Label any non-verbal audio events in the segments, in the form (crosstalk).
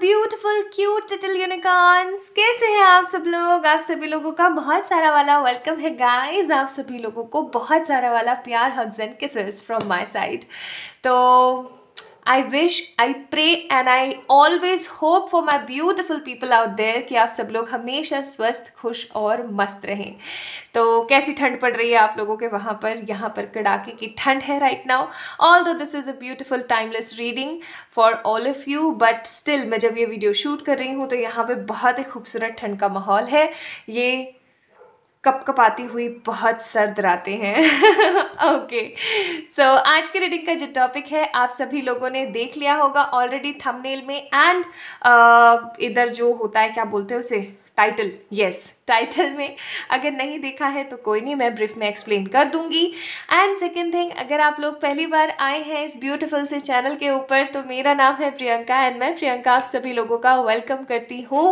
Beautiful cute little unicorns कैसे हैं आप सब लोग आप सभी लोगों का बहुत सारा वाला वेलकम है गाइस आप सभी लोगों को बहुत सारा वाला प्यार hugs and kisses from my side तो I wish I pray and I always hope for my beautiful people out there कि आप सब लोग हमेशा स्वस्थ खुश और मस्त रहें तो कैसी ठंड पड़ रही है आप लोगों के वहाँ पर यहाँ पर कड़ाके की ठंड है right now although this is a beautiful timeless reading for all of you but still मैं जब ये वीडियो शूट कर रही हूँ तो यहाँ पर बहुत ही खूबसूरत ठंड का माहौल है ये कपकपाती हुई बहुत सर्द रातें हैं ओके (laughs) सो so, आज के रीडिंग का जो टॉपिक है आप सभी लोगों ने देख लिया होगा ऑलरेडी थंबनेल में एंड uh, इधर जो होता है क्या बोलते हैं उसे टाइटल यस टाइटल में अगर नहीं देखा है तो कोई नहीं मैं ब्रीफ में एक्सप्लेन कर दूंगी एंड सेकेंड थिंग अगर आप लोग पहली बार आए हैं इस ब्यूटीफुल से चैनल के ऊपर तो मेरा नाम है प्रियंका एंड मैं प्रियंका आप सभी लोगों का वेलकम करती हूँ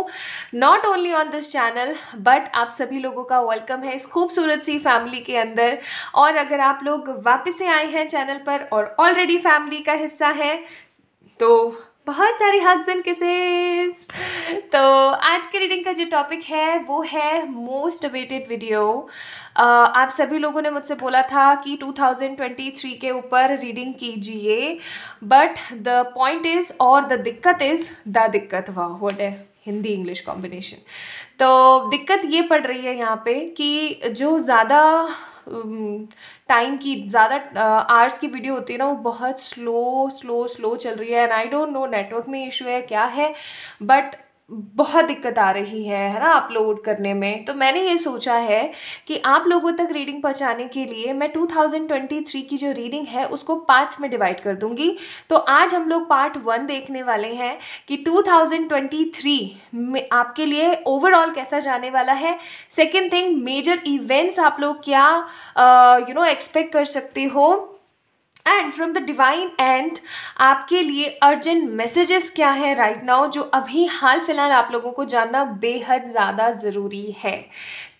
not only on this channel but आप सभी लोगों का वेलकम है इस खूबसूरत सी फैमिली के अंदर और अगर आप लोग वापस से आए हैं चैनल पर और ऑलरेडी फैमिली का हिस्सा हैं तो बहुत सारे हग्स एंड किसेस तो आज के रीडिंग का जो टॉपिक है वो है मोस्ट अवेटेड वीडियो आप सभी लोगों ने मुझसे बोला था कि 2023 के ऊपर रीडिंग कीजिए बट द पॉइंट इज़ और द दिक्कत इज़ द दिक्कत वाह वट है हिंदी इंग्लिश कॉम्बिनेशन तो दिक्कत ये पड़ रही है यहाँ पे कि जो ज़्यादा टाइम की ज़्यादा आवर्स की वीडियो होती है ना वो बहुत स्लो स्लो स्लो चल रही है and I don't know network में इशू है क्या है बट बहुत दिक्कत आ रही है है ना अपलोड करने में तो मैंने ये सोचा है कि आप लोगों तक रीडिंग पहुंचाने के लिए मैं 2023 की जो रीडिंग है उसको पार्ट्स में डिवाइड कर दूंगी तो आज हम लोग पार्ट वन देखने वाले हैं कि 2023 में आपके लिए ओवरऑल कैसा जाने वाला है सेकेंड थिंग मेजर इवेंट्स आप लोग क्या यू नो एक्सपेक्ट कर सकते हो and from the divine and आपके लिए अर्जेंट मैसेजेस क्या है राइट right नाउ जो अभी हाल फिलहाल आप लोगों को जानना बेहद ज़्यादा ज़रूरी है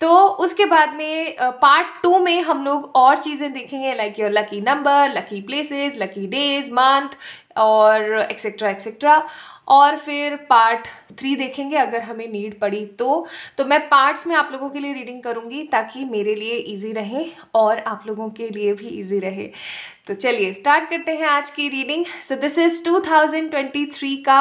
तो उसके बाद में पार्ट टू में हम लोग और चीज़ें देखेंगे like your lucky number lucky places lucky days month और एक्सेट्रा एक्सेट्रा और फिर पार्ट थ्री देखेंगे अगर हमें नीड पड़ी तो तो मैं पार्ट्स में आप लोगों के लिए रीडिंग करूँगी ताकि मेरे लिए इजी रहे और आप लोगों के लिए भी इजी रहे तो चलिए स्टार्ट करते हैं आज की रीडिंग सो दिस इज़ 2023 का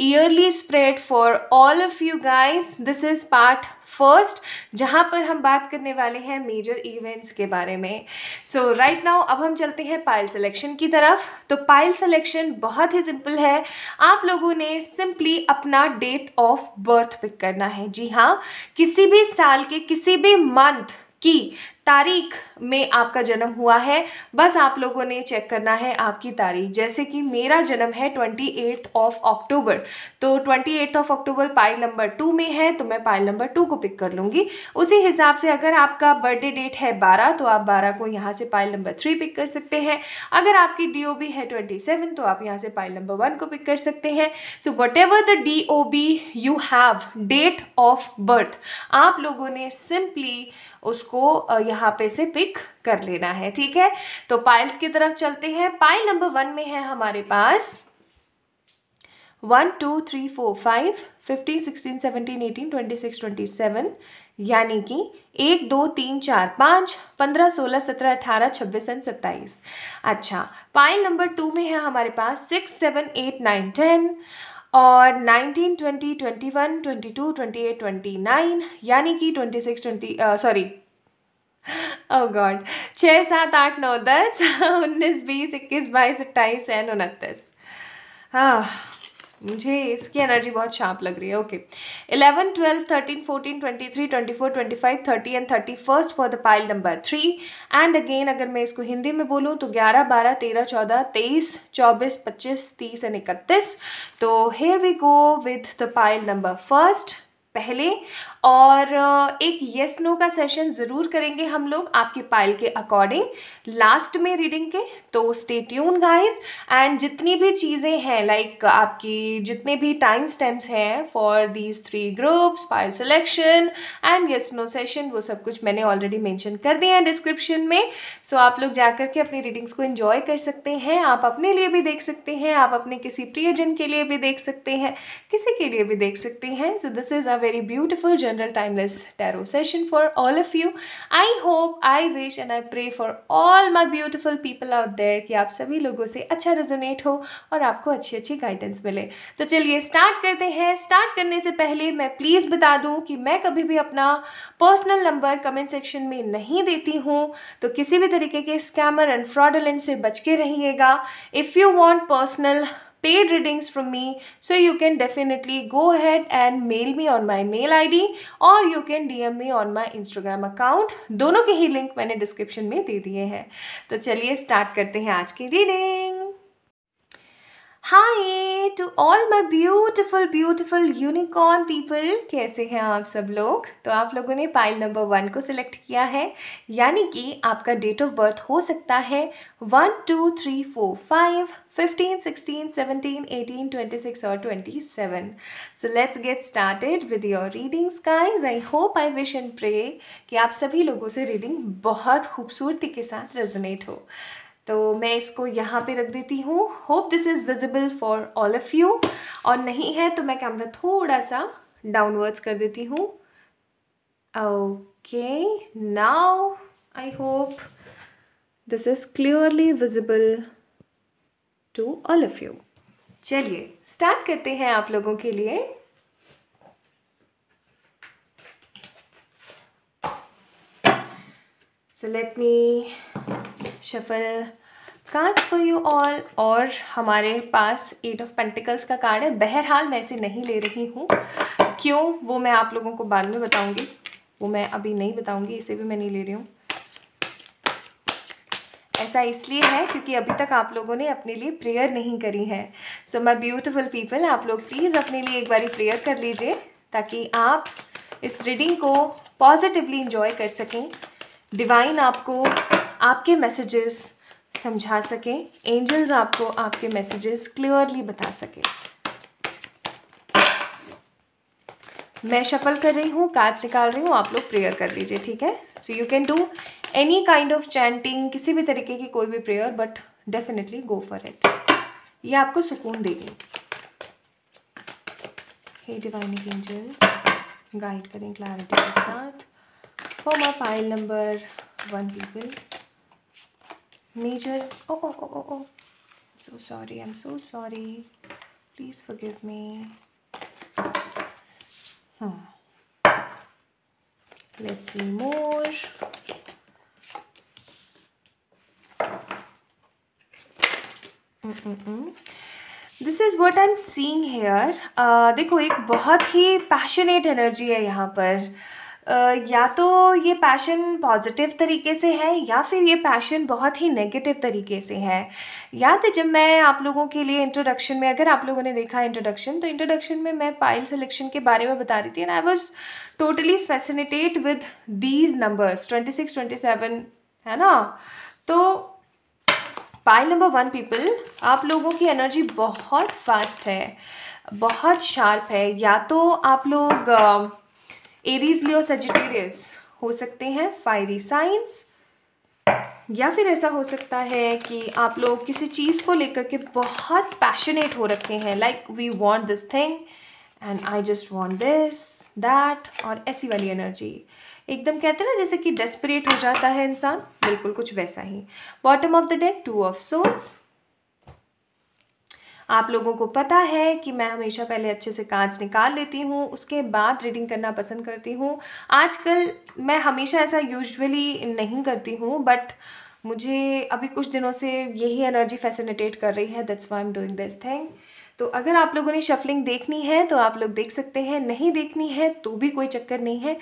yearly spread for all of you guys this is part first जहाँ पर हम बात करने वाले हैं मेजर इवेंट्स के बारे में सो राइट नाउ अब हम चलते हैं पाइल सिलेक्शन की तरफ तो पाइल सिलेक्शन बहुत ही सिंपल है आप लोगों ने सिंपली अपना डेट ऑफ बर्थ पिक करना है जी हाँ किसी भी साल के किसी भी मंथ की तारीख में आपका जन्म हुआ है बस आप लोगों ने चेक करना है आपकी तारीख जैसे कि मेरा जन्म है ट्वेंटी एट्थ ऑफ अक्टूबर तो twenty eighth of October pile number two में है तो मैं पाइल नंबर टू को पिक कर लूँगी उसी हिसाब से अगर आपका बर्थडे डेट है बारह तो आप बारह को यहाँ से पाइल नंबर थ्री पिक कर सकते हैं अगर आपकी डी ओ बी है ट्वेंटी सेवन तो आप यहाँ से पाइल नंबर वन को पिक कर सकते हैं so whatever the D O B you have date of birth आप लोगों ने सिंपली उसको यहाँ पे से पिक कर लेना है ठीक है तो पाइल्स की तरफ चलते हैं पाइल नंबर वन में है हमारे पास one two three four five fifteen sixteen seventeen eighteen twenty six twenty seven यानी कि एक दो तीन चार पाँच पंद्रह सोलह सत्रह अठारह छब्बीस एंड सत्ताईस अच्छा पाइल नंबर टू में है हमारे पास six seven eight nine ten और 19, 20, 21, 22, 28, 29 एट यानी कि 26, 20 सॉरी ओ गॉड छः सात आठ नौ दस (laughs) उन्नीस बीस इक्कीस बाईस अट्ठाईस एंड उनतीस हाँ मुझे इसकी एनर्जी बहुत शार्प लग रही है okay eleven twelve thirteen fourteen twenty three twenty four twenty five thirty and thirty first for the pile number three and again अगर मैं इसको हिंदी में बोलूँ तो ग्यारह बारह तेरह चौदह तेईस चौबीस पच्चीस तीस एंड इकतीस तो here we go with the pile number first पहले और एक येस नो का सेशन ज़रूर करेंगे हम लोग आपके पाइल के अकॉर्डिंग लास्ट में रीडिंग के तो स्टे ट्यून गाइस एंड जितनी भी चीज़ें हैं लाइक आपकी जितने भी टाइम स्टेम्स हैं for these three groups pile selection and yes no session वो सब कुछ मैंने ऑलरेडी मैंशन कर दिया है डिस्क्रिप्शन में सो so, आप लोग जा करके अपनी रीडिंग्स को इन्जॉय कर सकते हैं आप अपने लिए भी देख सकते हैं आप अपने किसी प्रियजन के लिए भी देख सकते हैं किसी के लिए भी देख सकते हैं so this is a very beautiful general timeless tarot session for all of you. I hope, I wish and I pray for all my beautiful people out there कि आप सभी लोगों से अच्छा रेजोनेट हो और आपको अच्छी अच्छी गाइडेंस मिले तो चलिए स्टार्ट करते हैं स्टार्ट करने से पहले मैं प्लीज़ बता दूं कि मैं कभी भी अपना पर्सनल नंबर कमेंट सेक्शन में नहीं देती हूँ तो किसी भी तरीके के स्कैमर एंड फ्रॉडलेंट से बच के रहिएगा if you want personal paid readings from me so you can definitely go ahead and mail me on my mail id और you can D M me on my Instagram account दोनों के ही link मैंने description में दे दिए हैं तो चलिए start करते हैं आज की reading to all my beautiful beautiful unicorn people कैसे हैं आप सब लोग तो आप लोगों ने पाइल नंबर वन को सिलेक्ट किया है यानी कि आपका डेट ऑफ बर्थ हो सकता है one two three four five 15, 16, 17, 18, 26 or 27. So let's get started with your readings guys. I hope I wish and pray कि आप सभी लोगों से reading बहुत खूबसूरती के साथ resonate हो तो मैं इसको यहाँ पे रख देती हूँ Hope this is visible for all of you. और नहीं है तो मैं कैमरा थोड़ा सा downwards कर देती हूँ Okay, now I hope this is clearly visible. To all of you चलिए स्टार्ट करते हैं आप लोगों के लिए so let me shuffle cards for you all और हमारे पास एट ऑफ पेंटिकल्स का कार्ड है बहरहाल मैं इसे नहीं ले रही हूँ क्यों वो मैं आप लोगों को बाद में बताऊँगी वो मैं अभी नहीं बताऊँगी इसे भी मैं नहीं ले रही हूँ ऐसा इसलिए है क्योंकि अभी तक आप लोगों ने अपने लिए प्रेयर नहीं करी है सो माई ब्यूटिफुल पीपल आप लोग प्लीज़ अपने लिए एक बारी प्रेयर कर लीजिए ताकि आप इस रीडिंग को पॉजिटिवली इंजॉय कर सकें डिवाइन आपको आपके मैसेजेस समझा सकें एंजल्स आपको आपके मैसेजेस क्लियरली बता सकें मैं शफल कर रही हूँ कार्ड्स निकाल रही हूँ आप लोग प्रेयर कर लीजिए ठीक है so you can do any kind of chanting किसी भी तरीके की कोई भी prayer but definitely go for it ये आपको सुकून देगी हे डिवाइनिंग एंजल गाइड करें क्लैरिटी के साथ for my pile number one people oh oh oh oh oh oh, oh, oh, oh. so sorry i'm so sorry please forgive me हाँ let's see more this is what I am seeing here देखो एक बहुत ही passionate energy है यहाँ पर uh, या तो ये पैशन पॉजिटिव तरीके से है या फिर ये पैशन बहुत ही नेगेटिव तरीके से है याद है जब मैं आप लोगों के लिए इंट्रोडक्शन में अगर आप लोगों ने देखा इंट्रोडक्शन तो इंट्रोडक्शन में मैं पाइल सिलेक्शन के बारे में बता रही थी and I was totally fascinated with these numbers twenty six twenty seven है ना तो पाइल नंबर वन पीपल आप लोगों की एनर्जी बहुत फास्ट है बहुत शार्प है या तो आप लोग एरीज लियो सेजिटेरियस हो सकते हैं फायरी साइंस या फिर ऐसा हो सकता है कि आप लोग किसी चीज़ को लेकर के बहुत पैशनेट हो रखे हैं like we want this thing and I just want this that और ऐसी वाली एनर्जी एकदम कहते हैं ना जैसे कि डेस्परेट हो जाता है इंसान बिल्कुल कुछ वैसा ही bottom of the deck two of swords आप लोगों को पता है कि मैं हमेशा पहले अच्छे से कांच निकाल लेती हूँ उसके बाद रीडिंग करना पसंद करती हूँ आजकल मैं हमेशा ऐसा यूजुअली नहीं करती हूँ बट मुझे अभी कुछ दिनों से यही एनर्जी फैसिलिटेट कर रही है that's why I'm doing this thing तो अगर आप लोगों ने शफलिंग देखनी है तो आप लोग देख सकते हैं नहीं देखनी है तो भी कोई चक्कर नहीं है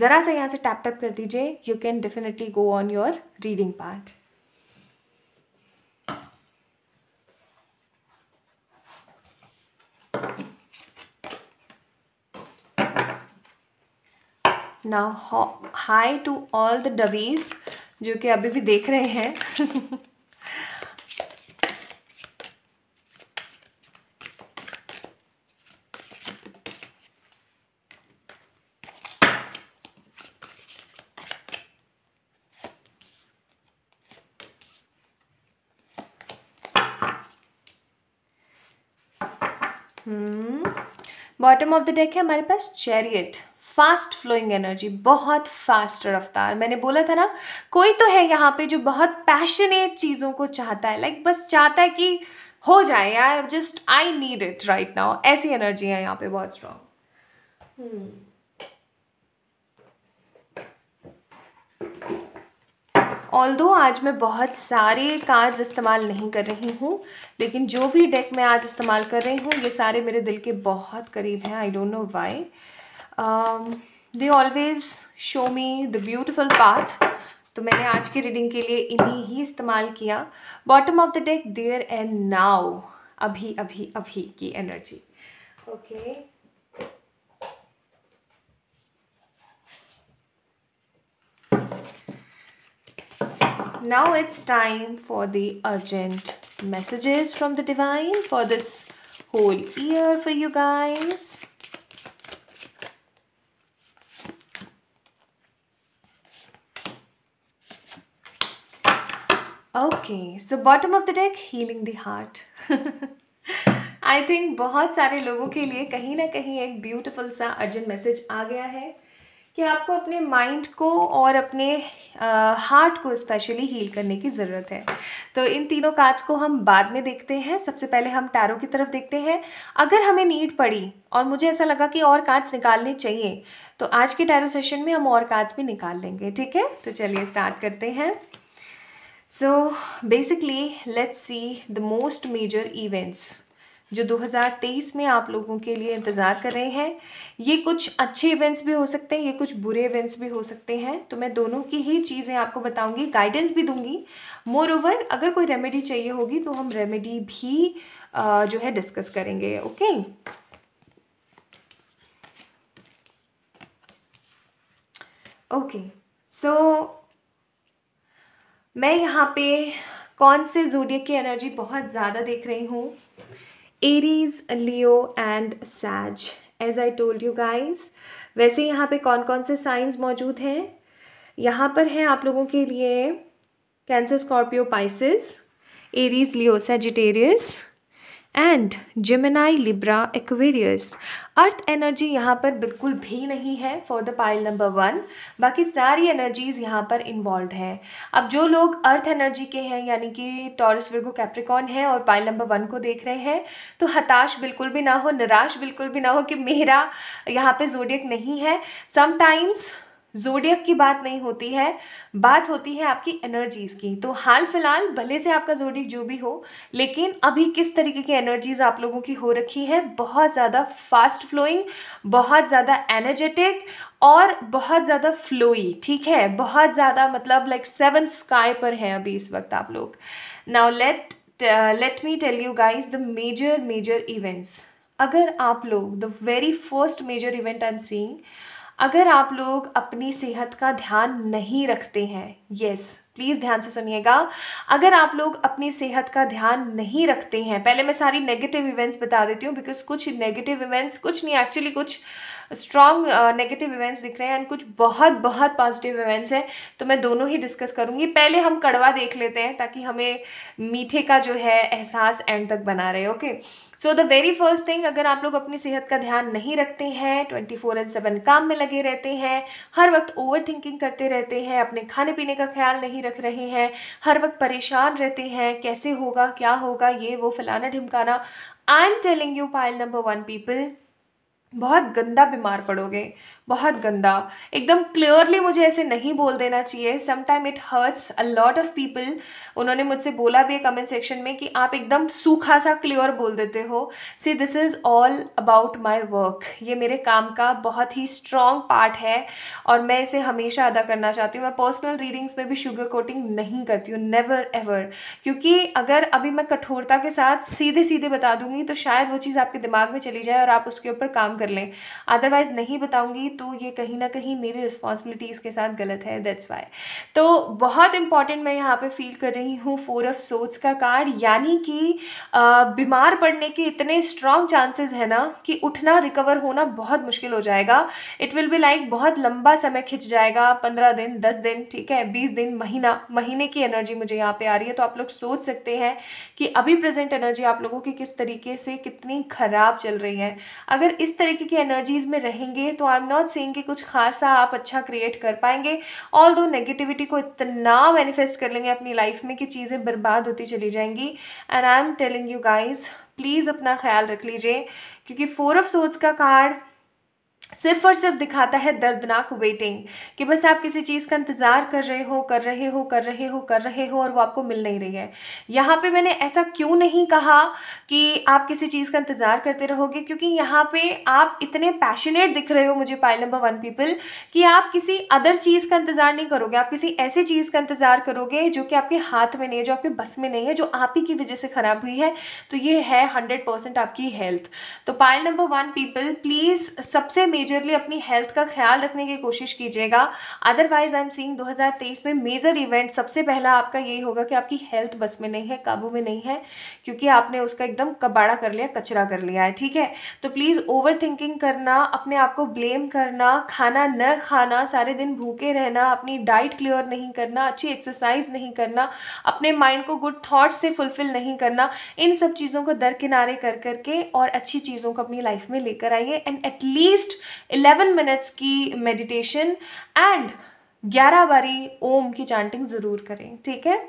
ज़रा सा यहाँ से टैप टैप कर दीजिए you can definitely go on your reading part now hi to all the डबीज़ जो कि अभी भी देख रहे हैं (laughs) बॉटम ऑफ द डेक है हमारे पास चैरियट फास्ट फ्लोइंग एनर्जी बहुत फास्ट रफ्तार मैंने बोला था ना कोई तो है यहाँ पे जो बहुत पैशनेट चीज़ों को चाहता है लाइक like, बस चाहता है कि हो जाए यार just I need it right now ऐसी एनर्जी है यहाँ पे बहुत स्ट्रॉन्ग ऑल दो आज मैं बहुत सारे कार्ड्स इस्तेमाल नहीं कर रही हूँ लेकिन जो भी डेक मैं आज इस्तेमाल कर रही हूँ ये सारे मेरे दिल के बहुत करीब हैं I don't know why they always show me the beautiful path तो मैंने आज की रीडिंग के लिए इन्हीं ही इस्तेमाल किया bottom of the deck there and now अभी अभी अभी की energy okay okay. now it's time for the urgent messages from the divine for this whole year for you guys. Okay, so bottom of the deck, healing the heart. (laughs) I think बहुत सारे लोगों के लिए कहीं ना कहीं एक beautiful सा अर्जेंट मैसेज आ गया है कि आपको अपने माइंड को और अपने हार्ट को स्पेशली हील करने की ज़रूरत है तो इन तीनों काज को हम बाद में देखते हैं सबसे पहले हम टैरो की तरफ देखते हैं अगर हमें नीड पड़ी और मुझे ऐसा लगा कि और कार्ड्स निकालने चाहिए तो आज के टैरो सेशन में हम और कार्ड्स भी निकाल लेंगे ठीक है तो चलिए स्टार्ट करते हैं so basically let's see the most major events जो 2023 में आप लोगों के लिए इंतज़ार कर रहे हैं ये कुछ अच्छे इवेंट्स भी हो सकते हैं ये कुछ बुरे इवेंट्स भी हो सकते हैं तो मैं दोनों की ही चीज़ें आपको बताऊंगी गाइडेंस भी दूंगी मोर ओवर अगर कोई रेमेडी चाहिए होगी तो हम रेमेडी भी जो है डिस्कस करेंगे ओके ओके सो मैं यहाँ पे कौन से जोडिया की एनर्जी बहुत ज़्यादा देख रही हूँ Aries Leo and Sag as I told you guys वैसे यहाँ पे कौन कौन से साइंस मौजूद हैं यहाँ पर हैं आप लोगों के लिए Cancer Scorpio Pisces Aries Leo Sagittarius and Gemini Libra Aquarius earth energy यहाँ पर बिल्कुल भी नहीं है for the pile number one बाकी सारी एनर्जीज यहाँ पर इन्वॉल्व हैं अब जो लोग अर्थ एनर्जी के हैं यानी कि टॉरस विर्गो कैप्रिकॉन है और पाइल नंबर वन को देख रहे हैं तो हताश बिल्कुल भी ना हो निराश बिल्कुल भी ना हो कि मेरा यहाँ पे जोडियक नहीं है समटाइम्स जोडियक की बात नहीं होती है बात होती है आपकी एनर्जीज़ की तो हाल फिलहाल भले से आपका जोडियक जो भी हो लेकिन अभी किस तरीके की एनर्जीज़ आप लोगों की हो रखी है बहुत ज़्यादा फास्ट फ्लोइंग बहुत ज़्यादा एनर्जेटिक और बहुत ज़्यादा फ्लोई ठीक है बहुत ज़्यादा मतलब लाइक सेवन स्काई पर हैं अभी इस वक्त आप लोग now let let me tell you guys the major major events अगर आप लोग the very first major event I am seeing अगर आप लोग अपनी सेहत का ध्यान नहीं रखते हैं यस प्लीज़ ध्यान से सुनिएगा अगर आप लोग अपनी सेहत का ध्यान नहीं रखते हैं पहले मैं सारी नेगेटिव इवेंट्स बता देती हूँ बिकॉज कुछ नेगेटिव इवेंट्स कुछ नहीं एक्चुअली कुछ स्ट्रॉन्ग नेगेटिव इवेंट्स दिख रहे हैं एंड कुछ बहुत बहुत पॉजिटिव इवेंट्स हैं तो मैं दोनों ही डिस्कस करूँगी पहले हम कड़वा देख लेते हैं ताकि हमें मीठे का जो है एहसास एंड तक बना रहे okay okay? So the very first thing अगर आप लोग अपनी सेहत का ध्यान नहीं रखते हैं ट्वेंटी फोर एंड सेवन काम में लगे रहते हैं हर वक्त ओवर थिंकिंग करते रहते हैं अपने खाने पीने का ख्याल नहीं रख रहे हैं हर वक्त परेशान रहते हैं कैसे होगा क्या होगा ये वो फलाना ढिमकाना I am telling you pile number one people बहुत गंदा बीमार पड़ोगे बहुत गंदा एकदम क्लियरली मुझे ऐसे नहीं बोल देना चाहिए sometime it hurts a lot of people उन्होंने मुझसे बोला भी है कमेंट सेक्शन में कि आप एकदम सूखा सा क्लियर बोल देते हो see this is all about my work ये मेरे काम का बहुत ही स्ट्रॉन्ग पार्ट है और मैं इसे हमेशा अदा करना चाहती हूँ मैं पर्सनल रीडिंग्स में भी शुगर कोटिंग नहीं करती हूँ नेवर एवर क्योंकि अगर अभी मैं कठोरता के साथ सीधे सीधे बता दूँगी तो शायद वो चीज़ आपके दिमाग में चली जाए और आप उसके ऊपर काम कर लें अदरवाइज़ नहीं बताऊँगी तो ये कहीं ना कहीं मेरी रिस्पॉन्सिबिलिटीज़ के साथ गलत है दैट्स वाई तो बहुत इंपॉर्टेंट मैं यहाँ पे फील कर रही हूँ फोर ऑफ सोच का कार्ड यानी कि बीमार पड़ने के इतने स्ट्रॉन्ग चांसेस है ना कि उठना रिकवर होना बहुत मुश्किल हो जाएगा इट विल बी लाइक बहुत लंबा समय खिंच जाएगा पंद्रह दिन दस दिन ठीक है बीस दिन महीना महीने की एनर्जी मुझे यहाँ पे आ रही है तो आप लोग सोच सकते हैं कि अभी प्रेजेंट एनर्जी आप लोगों की किस तरीके से कितनी ख़राब चल रही है अगर इस तरीके की एनर्जीज़ में रहेंगे तो I am not not seen कि कुछ खासा आप अच्छा क्रिएट कर पाएंगे ऑल दो नेगेटिविटी को इतना मैनिफेस्ट कर लेंगे अपनी लाइफ में कि चीज़ें बर्बाद होती चली जाएंगी and I am telling you guys please अपना ख्याल रख लीजिए क्योंकि फोर ऑफ सोट्स का कार्ड सिर्फ और सिर्फ दिखाता है दर्दनाक वेटिंग कि बस आप किसी चीज़ का इंतज़ार कर रहे हो कर रहे हो कर रहे हो कर रहे हो और वो आपको मिल नहीं रही है यहाँ पे मैंने ऐसा क्यों नहीं कहा कि आप किसी चीज़ का इंतज़ार करते रहोगे क्योंकि यहाँ पे आप इतने पैशनेट दिख रहे हो मुझे पाइल नंबर वन पीपल कि आप किसी अदर चीज़ का इंतज़ार नहीं करोगे आप किसी ऐसी चीज़ का इंतज़ार करोगे जो कि आपके हाथ में नहीं है जो आपके बस में नहीं है जो आप ही की वजह से ख़राब हुई है तो ये है हंड्रेड आपकी हेल्थ तो pile number one people please सबसे मेरी मेजरली अपनी हेल्थ का ख्याल रखने की कोशिश कीजिएगा अदरवाइज आई एम सीइंग 2023 में मेजर इवेंट सबसे पहला आपका यही होगा कि आपकी हेल्थ बस में नहीं है काबू में नहीं है क्योंकि आपने उसका एकदम कबाड़ा कर लिया कचरा कर लिया है ठीक है तो प्लीज़ ओवर थिंकिंग करना अपने आप को ब्लेम करना खाना न खाना सारे दिन भूखे रहना अपनी डाइट क्लियर नहीं करना अच्छी एक्सरसाइज नहीं करना अपने माइंड को गुड थाट्स से फुलफिल नहीं करना इन सब चीज़ों को दरकिनारे कर करके और अच्छी चीज़ों को अपनी लाइफ में लेकर आइए एंड एटलीस्ट इलेवन मिनट्स की मेडिटेशन एंड ग्यारह बारी ओम की चैंटिंग ज़रूर करें ठीक है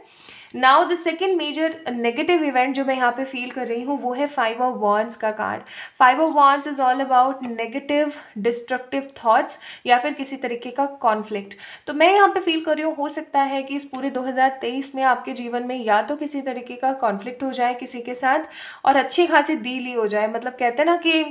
now the second major negative event जो मैं यहाँ पे फील कर रही हूँ वो है फाइव ऑफ वॉन्स का card five of wands is all about negative destructive thoughts या फिर किसी तरीके का कॉन्फ्लिक्ट तो मैं यहाँ पे फील कर रही हूँ हो सकता है कि इस पूरे 2023 में आपके जीवन में या तो किसी तरीके का कॉन्फ्लिक्ट हो जाए किसी के साथ और अच्छी खासी दी ली हो जाए मतलब कहते हैं ना कि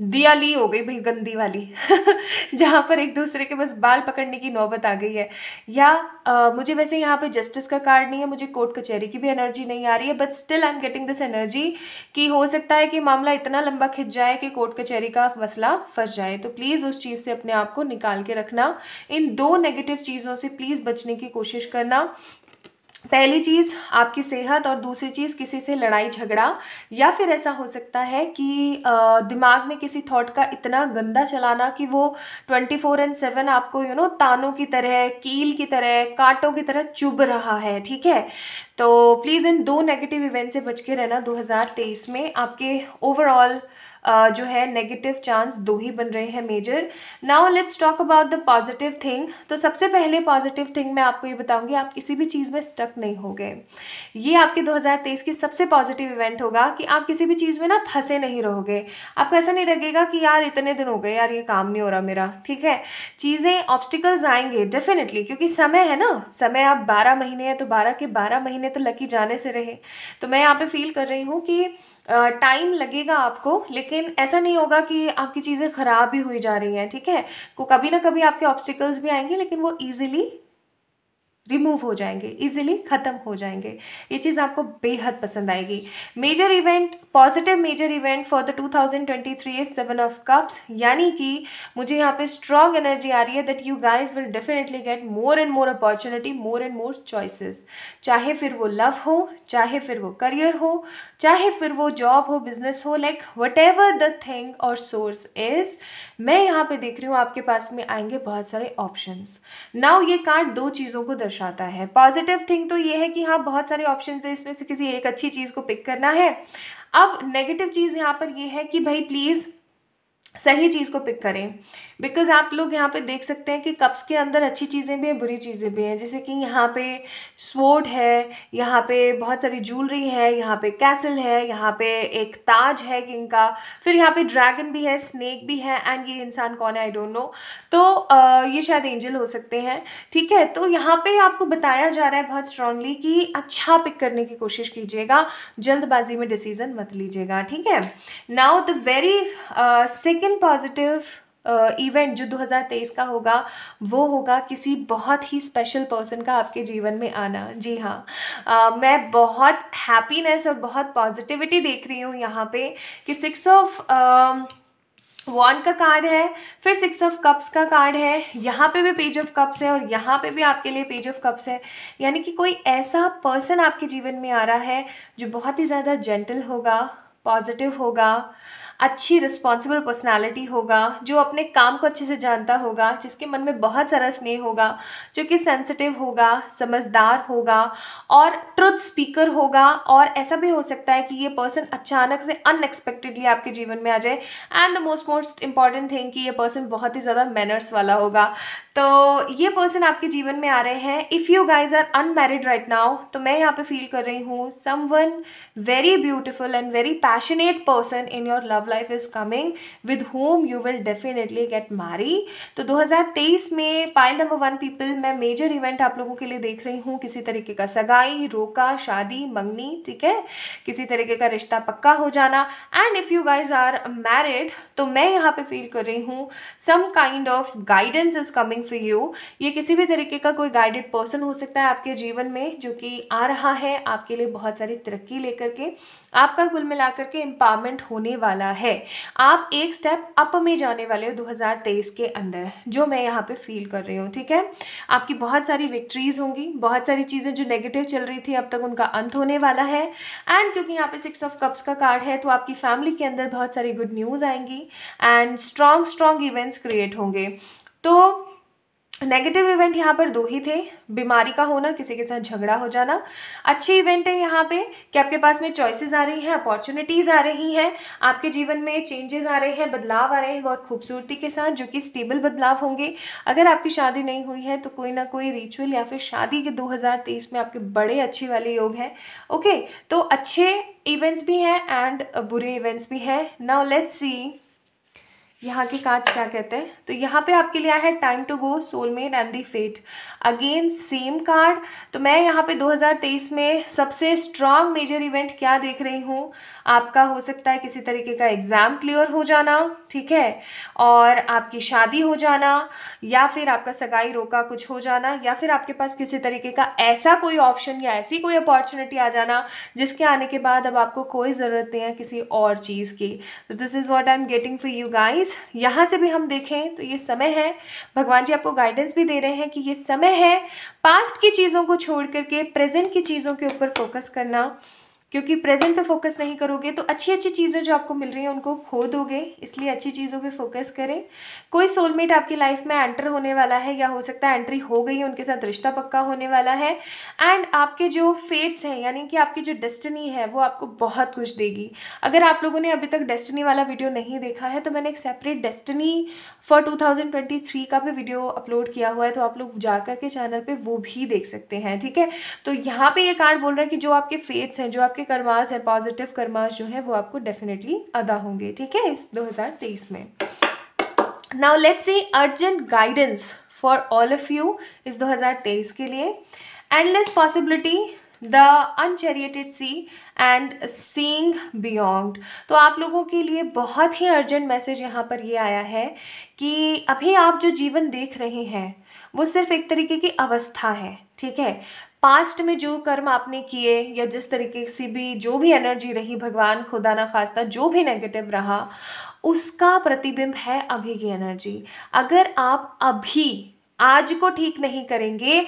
दियाली हो गई भाई गंदी वाली (laughs) जहाँ पर एक दूसरे के बस बाल पकड़ने की नौबत आ गई है या आ, मुझे वैसे यहाँ पे जस्टिस का कार्ड नहीं है मुझे कोर्ट कचहरी की भी एनर्जी नहीं आ रही है but still I am getting this energy कि हो सकता है कि मामला इतना लंबा खिंच जाए कि कोर्ट कचहरी का मसला फंस जाए तो प्लीज़ उस चीज़ से अपने आप को निकाल के रखना इन दो नेगेटिव चीज़ों से प्लीज़ बचने की कोशिश करना पहली चीज़ आपकी सेहत और दूसरी चीज़ किसी से लड़ाई झगड़ा या फिर ऐसा हो सकता है कि दिमाग में किसी थॉट का इतना गंदा चलाना कि वो ट्वेंटी फोर एंड सेवन आपको यू नो तानों की तरह कील की तरह कांटों की तरह चुभ रहा है ठीक है तो प्लीज़ इन दो नेगेटिव इवेंट से बच के रहना 2023 में आपके ओवरऑल जो है नेगेटिव चांस दो ही बन रहे हैं major now let's talk about the positive thing तो सबसे पहले पॉजिटिव थिंग मैं आपको ये बताऊंगी आप किसी भी चीज़ में स्टक नहीं हो गए ये आपके 2023 की सबसे पॉजिटिव इवेंट होगा कि आप किसी भी चीज़ में ना फंसे नहीं रहोगे आपको ऐसा नहीं लगेगा कि यार इतने दिन हो गए यार ये काम नहीं हो रहा मेरा ठीक है चीज़ें ऑब्स्टिकल्स आएंगे डेफिनेटली क्योंकि समय है ना समय आप बारह महीने हैं तो बारह के बारह महीने तो लकी जाने से रहे तो मैं यहाँ पर फील कर रही हूँ कि टाइम लगेगा आपको लेकिन ऐसा नहीं होगा कि आपकी चीज़ें ख़राब ही हुई जा रही हैं ठीक है तो कभी ना कभी आपके ऑब्स्टिकल्स भी आएंगे लेकिन वो ईजिली रिमूव हो जाएंगे इजीली ख़त्म हो जाएंगे ये चीज़ आपको बेहद पसंद आएगी major event positive major event for the 2023 is seven of cups यानी कि मुझे यहाँ पे स्ट्रॉन्ग एनर्जी आ रही है that you guys will definitely get more and more opportunity more and more choices चाहे फिर वो लव हो चाहे फिर वो करियर हो चाहे फिर वो जॉब हो बिजनेस हो like whatever the thing और सोर्स इज मैं यहाँ पे देख रही हूँ आपके पास में आएंगे बहुत सारे ऑप्शंस नाउ ये कार्ड दो चीज़ों को दर्श दर्शाता है पॉजिटिव थिंग तो ये है कि हाँ बहुत सारे ऑप्शन है इसमें से किसी एक अच्छी चीज़ को पिक करना है अब नेगेटिव चीज़ यहाँ पर ये है कि भाई प्लीज़ सही चीज़ को पिक करें बिकॉज आप लोग यहाँ पे देख सकते हैं कि कप्स के अंदर अच्छी चीज़ें भी हैं बुरी चीज़ें भी हैं जैसे कि यहाँ पे स्वोर्ड है यहाँ पे बहुत सारी ज्वेलरी है यहाँ पे कैसल है यहाँ पे एक ताज है किंग का फिर यहाँ पे ड्रैगन भी है स्नेक भी है एंड ये इंसान कौन है आई डोंट नो तो आ, ये शायद एंजल हो सकते हैं ठीक है तो यहाँ पर आपको बताया जा रहा है बहुत स्ट्रांगली कि अच्छा पिक करने की कोशिश कीजिएगा जल्दबाजी में डिसीज़न मत लीजिएगा ठीक है now the very second positive event जो 2023 का होगा वो होगा किसी बहुत ही स्पेशल पर्सन का आपके जीवन में आना जी हाँ आ, मैं बहुत हैप्पीनेस और बहुत पॉजिटिविटी देख रही हूँ यहाँ पे कि सिक्स ऑफ वॉन का कार्ड है फिर सिक्स ऑफ कप्स का कार्ड है यहाँ पे भी पेज ऑफ कप्स है और यहाँ पे भी आपके लिए पेज ऑफ कप्स है यानी कि कोई ऐसा पर्सन आपके जीवन में आ रहा है जो बहुत ही ज़्यादा जेंटल होगा पॉजिटिव होगा अच्छी रिस्पॉन्सिबल पर्सनैलिटी होगा जो अपने काम को अच्छे से जानता होगा जिसके मन में बहुत सारा स्नेह होगा जो कि सेंसिटिव होगा समझदार होगा और ट्रुथ स्पीकर होगा और ऐसा भी हो सकता है कि ये पर्सन अचानक से अनएक्सपेक्टेडली आपके जीवन में आ जाए and the most most important thing कि ये पर्सन बहुत ही ज़्यादा मैनर्स वाला होगा तो ये पर्सन आपके जीवन में आ रहे हैं if you guys are unmarried right now तो मैं यहाँ पे फील कर रही हूँ someone very beautiful and very passionate person in your love life is coming with whom you will definitely get marry तो 2023 में पाइल नंबर वन पीपल मैं मेजर इवेंट आप लोगों के लिए देख रही हूँ किसी तरीके का सगाई रोका शादी मंगनी ठीक है किसी तरीके का रिश्ता पक्का हो जाना and if you guys are married तो मैं यहाँ पे फील कर रही हूँ some kind of guidance is coming coming for you ये किसी भी तरीके का कोई गाइडेड पर्सन हो सकता है आपके जीवन में जो कि आ रहा है आपके लिए बहुत सारी तरक्की लेकर के आपका कुल मिलाकर के एम्पावरमेंट होने वाला है आप एक स्टेप अप में जाने वाले हो 2023 के अंदर जो मैं यहाँ पे फील कर रही हूँ ठीक है आपकी बहुत सारी विक्ट्रीज होंगी बहुत सारी चीज़ें जो नेगेटिव चल रही थी अब तक उनका अंत होने वाला है एंड क्योंकि यहाँ पे सिक्स ऑफ कप्स का कार्ड है तो आपकी फैमिली के अंदर बहुत सारी गुड न्यूज़ आएंगी and strong strong events create होंगे तो नेगेटिव इवेंट यहाँ पर दो ही थे बीमारी का होना किसी के साथ झगड़ा हो जाना अच्छे इवेंट है यहाँ पे कि आपके पास में चॉइसेस आ रही हैं अपॉर्चुनिटीज़ आ रही हैं आपके जीवन में चेंजेस आ रहे हैं बदलाव आ रहे हैं बहुत खूबसूरती के साथ जो कि स्टेबल बदलाव होंगे अगर आपकी शादी नहीं हुई है तो कोई ना कोई रिचुअल या फिर शादी के दो में आपके बड़े अच्छे वाले योग हैं ओके तो अच्छे इवेंट्स भी हैं एंड बुरे इवेंट्स भी हैं नाउ लेट्स सी यहाँ की कार्ड्स क्या कहते हैं तो यहाँ पे आपके लिए आया है time to go soulmate and the fate again same card तो मैं यहाँ पे 2023 में सबसे स्ट्रॉन्ग मेजर इवेंट क्या देख रही हूँ आपका हो सकता है किसी तरीके का एग्ज़ाम क्लियर हो जाना ठीक है और आपकी शादी हो जाना या फिर आपका सगाई रोका कुछ हो जाना या फिर आपके पास किसी तरीके का ऐसा कोई ऑप्शन या ऐसी कोई अपॉर्चुनिटी आ जाना जिसके आने के बाद अब आपको कोई ज़रूरत नहीं है किसी और चीज़ की तो this is what I am getting for you guys यहाँ से भी हम देखें तो ये समय है भगवान जी आपको गाइडेंस भी दे रहे हैं कि ये समय है पास्ट की चीज़ों को छोड़ करके प्रेजेंट की चीज़ों के ऊपर फोकस करना क्योंकि प्रेजेंट पे फोकस नहीं करोगे तो अच्छी अच्छी चीज़ें जो आपको मिल रही हैं उनको खो दोगे इसलिए अच्छी चीज़ों पे फोकस करें कोई सोलमेट आपकी लाइफ में एंटर होने वाला है या हो सकता है एंट्री हो गई है उनके साथ रिश्ता पक्का होने वाला है एंड आपके जो फेट्स हैं यानी कि आपकी जो डेस्टिनी है वो आपको बहुत कुछ देगी अगर आप लोगों ने अभी तक डेस्टिनी वाला वीडियो नहीं देखा है तो मैंने एक सेपरेट डेस्टनी फॉर टू का भी वीडियो अपलोड किया हुआ है तो आप लोग जा के चैनल पर वो भी देख सकते हैं ठीक है तो यहाँ पर ये कार्ड बोल रहा है कि जो आपके फेट्स हैं जो आपके के कर्मास हैं पॉजिटिव कर्मास जो हैं वो आपको डेफिनेटली अदा होंगे ठीक है इस 2023 में now let's see urgent guidance for all of you इस 2023 के लिए endless possibility the uncharted sea and seeing beyond तो आप लोगों के लिए बहुत ही अर्जेंट मैसेज यहाँ पर ये आया है कि अभी आप जो जीवन देख रहे हैं वो सिर्फ एक तरीके की अवस्था है ठीक है पास्ट में जो कर्म आपने किए या जिस तरीके से भी जो भी एनर्जी रही भगवान खुदा ना खास्ता जो भी नेगेटिव रहा उसका प्रतिबिंब है अभी की एनर्जी अगर आप अभी आज को ठीक नहीं करेंगे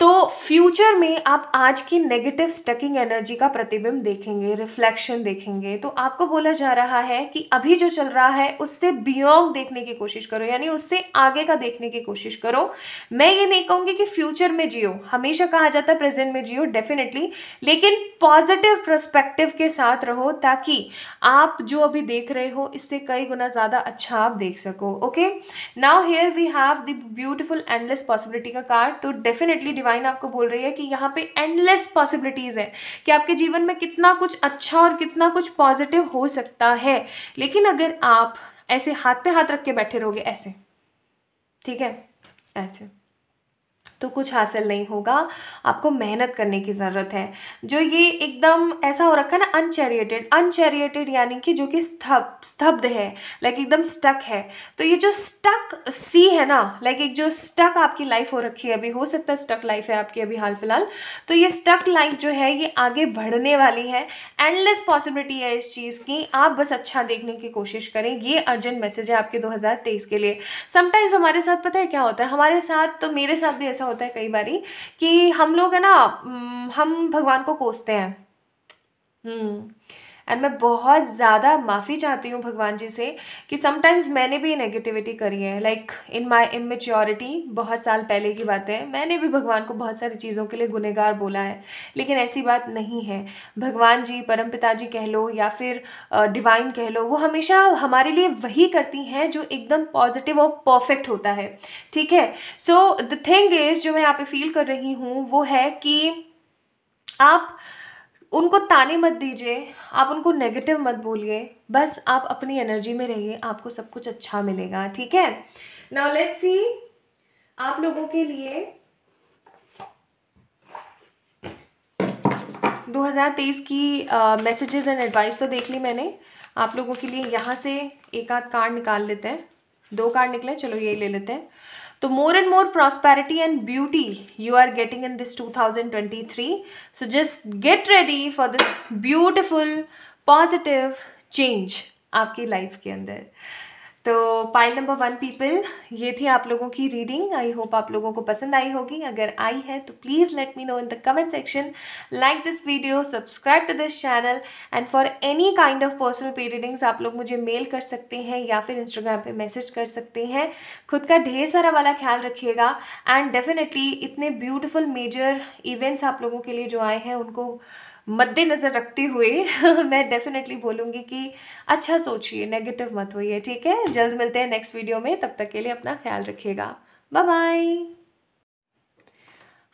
तो फ्यूचर में आप आज की नेगेटिव स्टकिंग एनर्जी का प्रतिबिंब देखेंगे रिफ्लेक्शन देखेंगे तो आपको बोला जा रहा है कि अभी जो चल रहा है उससे बियॉन्ग देखने की कोशिश करो यानी उससे आगे का देखने की कोशिश करो मैं ये नहीं कहूँगी कि फ्यूचर में जियो हमेशा कहा जाता है प्रेजेंट में जियो डेफिनेटली लेकिन पॉजिटिव प्रस्पेक्टिव के साथ रहो ताकि आप जो अभी देख रहे हो इससे कई गुना ज़्यादा अच्छा आप देख सको okay now here we have the beautiful endless possibility का कार्ड तो डेफिनेटली डिवाइन आपको बोल रही है कि यहाँ पे एंडलेस पॉसिबिलिटीज़ हैं कि आपके जीवन में कितना कुछ अच्छा और कितना कुछ पॉजिटिव हो सकता है लेकिन अगर आप ऐसे हाथ पे हाथ रख के बैठे रहोगे ऐसे ठीक है ऐसे तो कुछ हासिल नहीं होगा आपको मेहनत करने की ज़रूरत है जो ये एकदम ऐसा हो रखा है ना अनचैरिएटेड अनचैरिएटेड यानी कि जो कि स्थब स्तब्ध है लाइक एकदम स्टक है तो ये जो स्टक सी है ना लाइक एक जो स्टक आपकी लाइफ हो रखी है अभी हो सकता है स्टक लाइफ है आपकी अभी हाल फिलहाल तो ये स्टक लाइफ जो है ये आगे बढ़ने वाली है एंडलेस पॉसिबिलिटी है इस चीज़ की आप बस अच्छा देखने की कोशिश करें ये अर्जेंट मैसेज है आपके दो के लिए समटाइम्स हमारे साथ पता है क्या होता है हमारे साथ तो मेरे साथ भी ऐसा होता होता है कई बारी कि हम लोग है ना हम भगवान को कोसते हैं हम्म एंड मैं बहुत ज़्यादा माफ़ी चाहती हूँ भगवान जी से कि समटाइम्स मैंने भी नेगेटिविटी करी है लाइक इन माई इमेच्योरिटी बहुत साल पहले की बात है मैंने भी भगवान को बहुत सारी चीज़ों के लिए गुनहगार बोला है लेकिन ऐसी बात नहीं है भगवान जी परम जी कह लो या फिर डिवाइन कह लो वो हमेशा हमारे लिए वही करती हैं जो एकदम पॉजिटिव और परफेक्ट होता है ठीक है सो द थिंग इज़ जो मैं यहाँ पे फील कर रही हूँ वो है कि आप उनको ताने मत दीजिए आप उनको नेगेटिव मत बोलिए बस आप अपनी एनर्जी में रहिए आपको सब कुछ अच्छा मिलेगा ठीक है नाउ लेट्स सी आप लोगों के लिए 2023 की मैसेजेस एंड एडवाइस तो देख ली मैंने आप लोगों के लिए यहाँ से एक आध कार्ड निकाल लेते हैं दो कार्ड निकले चलो ये ले लेते हैं तो more and more prosperity and beauty you are getting in this 2023 so just get ready for this beautiful positive change आपकी लाइफ के अंदर तो पाइल नंबर वन पीपल ये थी आप लोगों की रीडिंग आई होप आप लोगों को पसंद आई होगी अगर आई है तो please let me know in the comment section like this video subscribe to this channel and for any kind of personal paid readings आप लोग मुझे मेल कर सकते हैं या फिर इंस्टाग्राम पे मैसेज कर सकते हैं खुद का ढेर सारा वाला ख्याल रखिएगा एंड डेफिनेटली इतने ब्यूटिफुल मेजर इवेंट्स आप लोगों के लिए जो आए हैं उनको मद्देनज़र रखते हुए (laughs) मैं डेफिनेटली बोलूँगी कि अच्छा सोचिए नेगेटिव मत होइए ठीक है जल्द मिलते हैं नेक्स्ट वीडियो में तब तक के लिए अपना ख्याल रखिएगा bye bye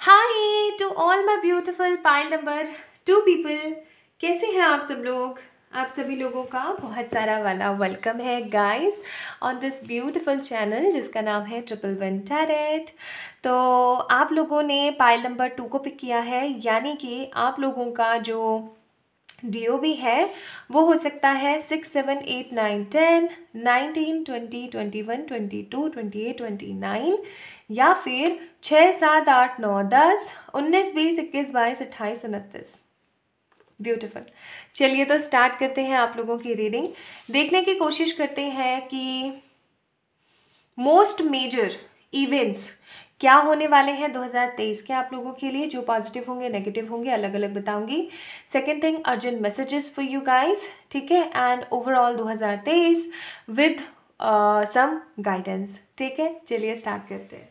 hi to all my beautiful pile number two people कैसे हैं आप सब लोग आप सभी लोगों का बहुत सारा वाला वेलकम है guys on this beautiful channel जिसका नाम है ट्रिपल वन टैरेट तो आप लोगों ने पाइल नंबर टू को पिक किया है यानी कि आप लोगों का जो डी ओ है वो हो सकता है six seven eight nine ten nineteen twenty twenty one twenty two twenty eight twenty nine या फिर छः सात आठ नौ दस उन्नीस बीस इक्कीस बाईस अट्ठाईस उनतीस ब्यूटिफुल चलिए तो स्टार्ट करते हैं आप लोगों की रीडिंग देखने की कोशिश करते हैं कि मोस्ट मेजर इवेंट्स क्या होने वाले हैं 2023 के आप लोगों के लिए जो पॉजिटिव होंगे नेगेटिव होंगे अलग अलग बताऊंगी second thing urgent messages for you guys ठीक है and overall 2023 with some guidance ठीक है चलिए स्टार्ट करते हैं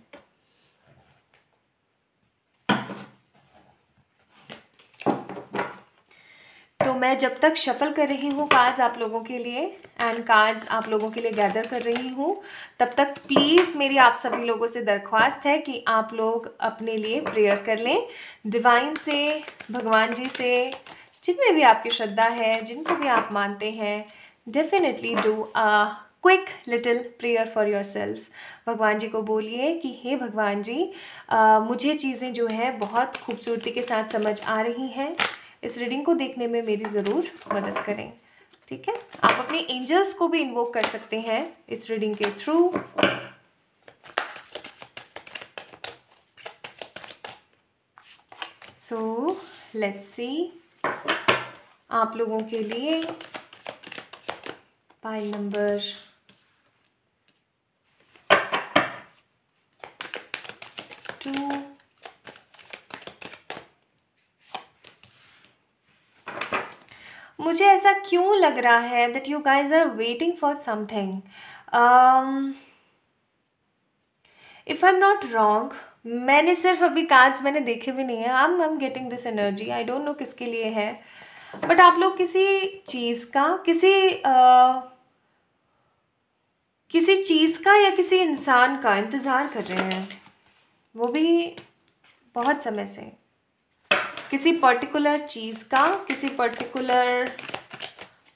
मैं जब तक शफल कर रही हूँ कार्ड्स आप लोगों के लिए एंड कार्ड्स आप लोगों के लिए गैदर कर रही हूँ तब तक प्लीज़ मेरी आप सभी लोगों से दरख्वास्त है कि आप लोग अपने लिए प्रेयर कर लें डिवाइन से भगवान जी से जिनमें भी आपकी श्रद्धा है जिनको भी आप मानते हैं definitely do quick little prayer for yourself भगवान जी को बोलिए कि हे भगवान जी आ, मुझे चीज़ें जो हैं बहुत खूबसूरती के साथ समझ आ रही हैं इस रीडिंग को देखने में मेरी ज़रूर मदद करें ठीक है आप अपने एंजल्स को भी इन्वोक कर सकते हैं इस रीडिंग के थ्रू सो लेट्स सी आप लोगों के लिए पाइल नंबर टू मुझे ऐसा क्यों लग रहा है that you guys are waiting for something if I am not wrong मैंने सिर्फ अभी कार्ड्स मैंने देखे भी नहीं है I am I am getting this energy I don't know किसके लिए है बट आप लोग किसी चीज़ का किसी uh, किसी चीज़ का या किसी इंसान का इंतज़ार कर रहे हैं वो भी बहुत समय से किसी पर्टिकुलर चीज़ का किसी पर्टिकुलर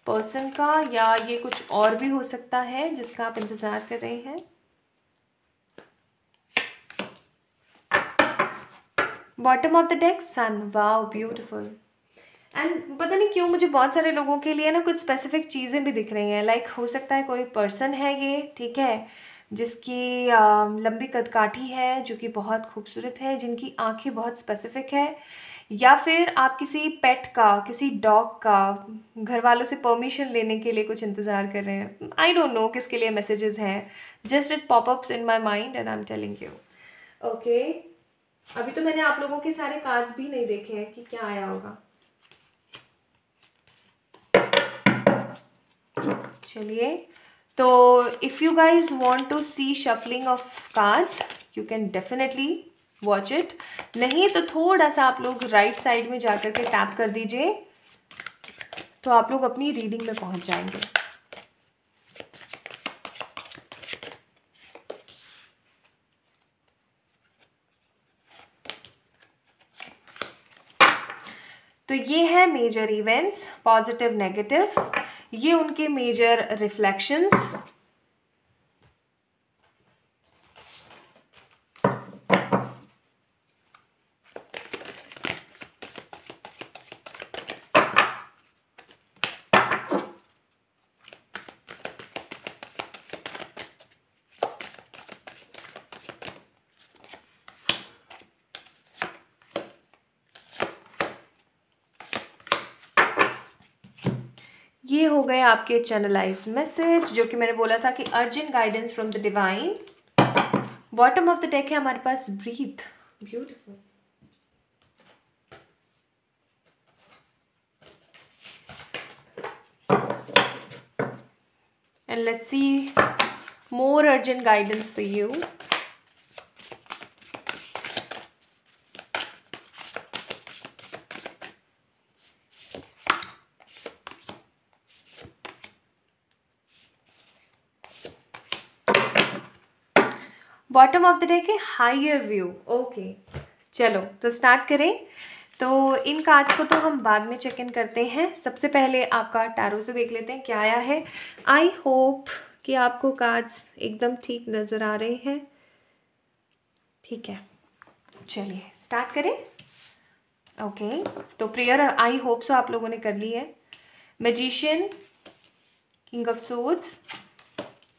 पर्सन का या ये कुछ और भी हो सकता है जिसका आप इंतज़ार कर रहे हैं bottom of the deck sun wow beautiful and पता नहीं क्यों मुझे बहुत सारे लोगों के लिए ना कुछ स्पेसिफिक चीज़ें भी दिख रही हैं लाइक like, हो सकता है कोई पर्सन है ये ठीक है जिसकी आ, लंबी कदकाठी है जो कि बहुत खूबसूरत है जिनकी आंखें बहुत स्पेसिफिक है या फिर आप किसी पेट का किसी डॉग का घर वालों से परमिशन लेने के लिए कुछ इंतज़ार कर रहे हैं आई डोंट नो किसके लिए मैसेजेस हैं just it pops up in my mind and I am telling you okay अभी तो मैंने आप लोगों के सारे कार्ड्स भी नहीं देखे हैं कि क्या आया होगा चलिए तो if you guys want to see shuffling of cards you can definitely watch it नहीं तो थोड़ा सा आप लोग राइट right साइड में जाकर के टैप कर दीजिए तो आप लोग अपनी रीडिंग में पहुंच जाएंगे तो ये है मेजर इवेंट्स पॉजिटिव नेगेटिव ये उनके मेजर रिफ्लेक्शंस ये हो गए आपके चैनलाइज मैसेज जो कि मैंने बोला था कि urgent guidance from the divine bottom of the deck है हमारे पास breathe beautiful and let's see more urgent guidance for you bottom of the day के हाइयर व्यू ओके चलो तो स्टार्ट करें तो इन कार्ड्स को तो हम बाद में चेक इन करते हैं सबसे पहले आपका टैरो से देख लेते हैं क्या आया है आई होप कि आपको कार्ड्स एकदम ठीक नज़र आ रहे हैं ठीक है चलिए स्टार्ट करें ओके okay. तो प्रेयर आई होप सो आप लोगों ने कर ली है magician king of swords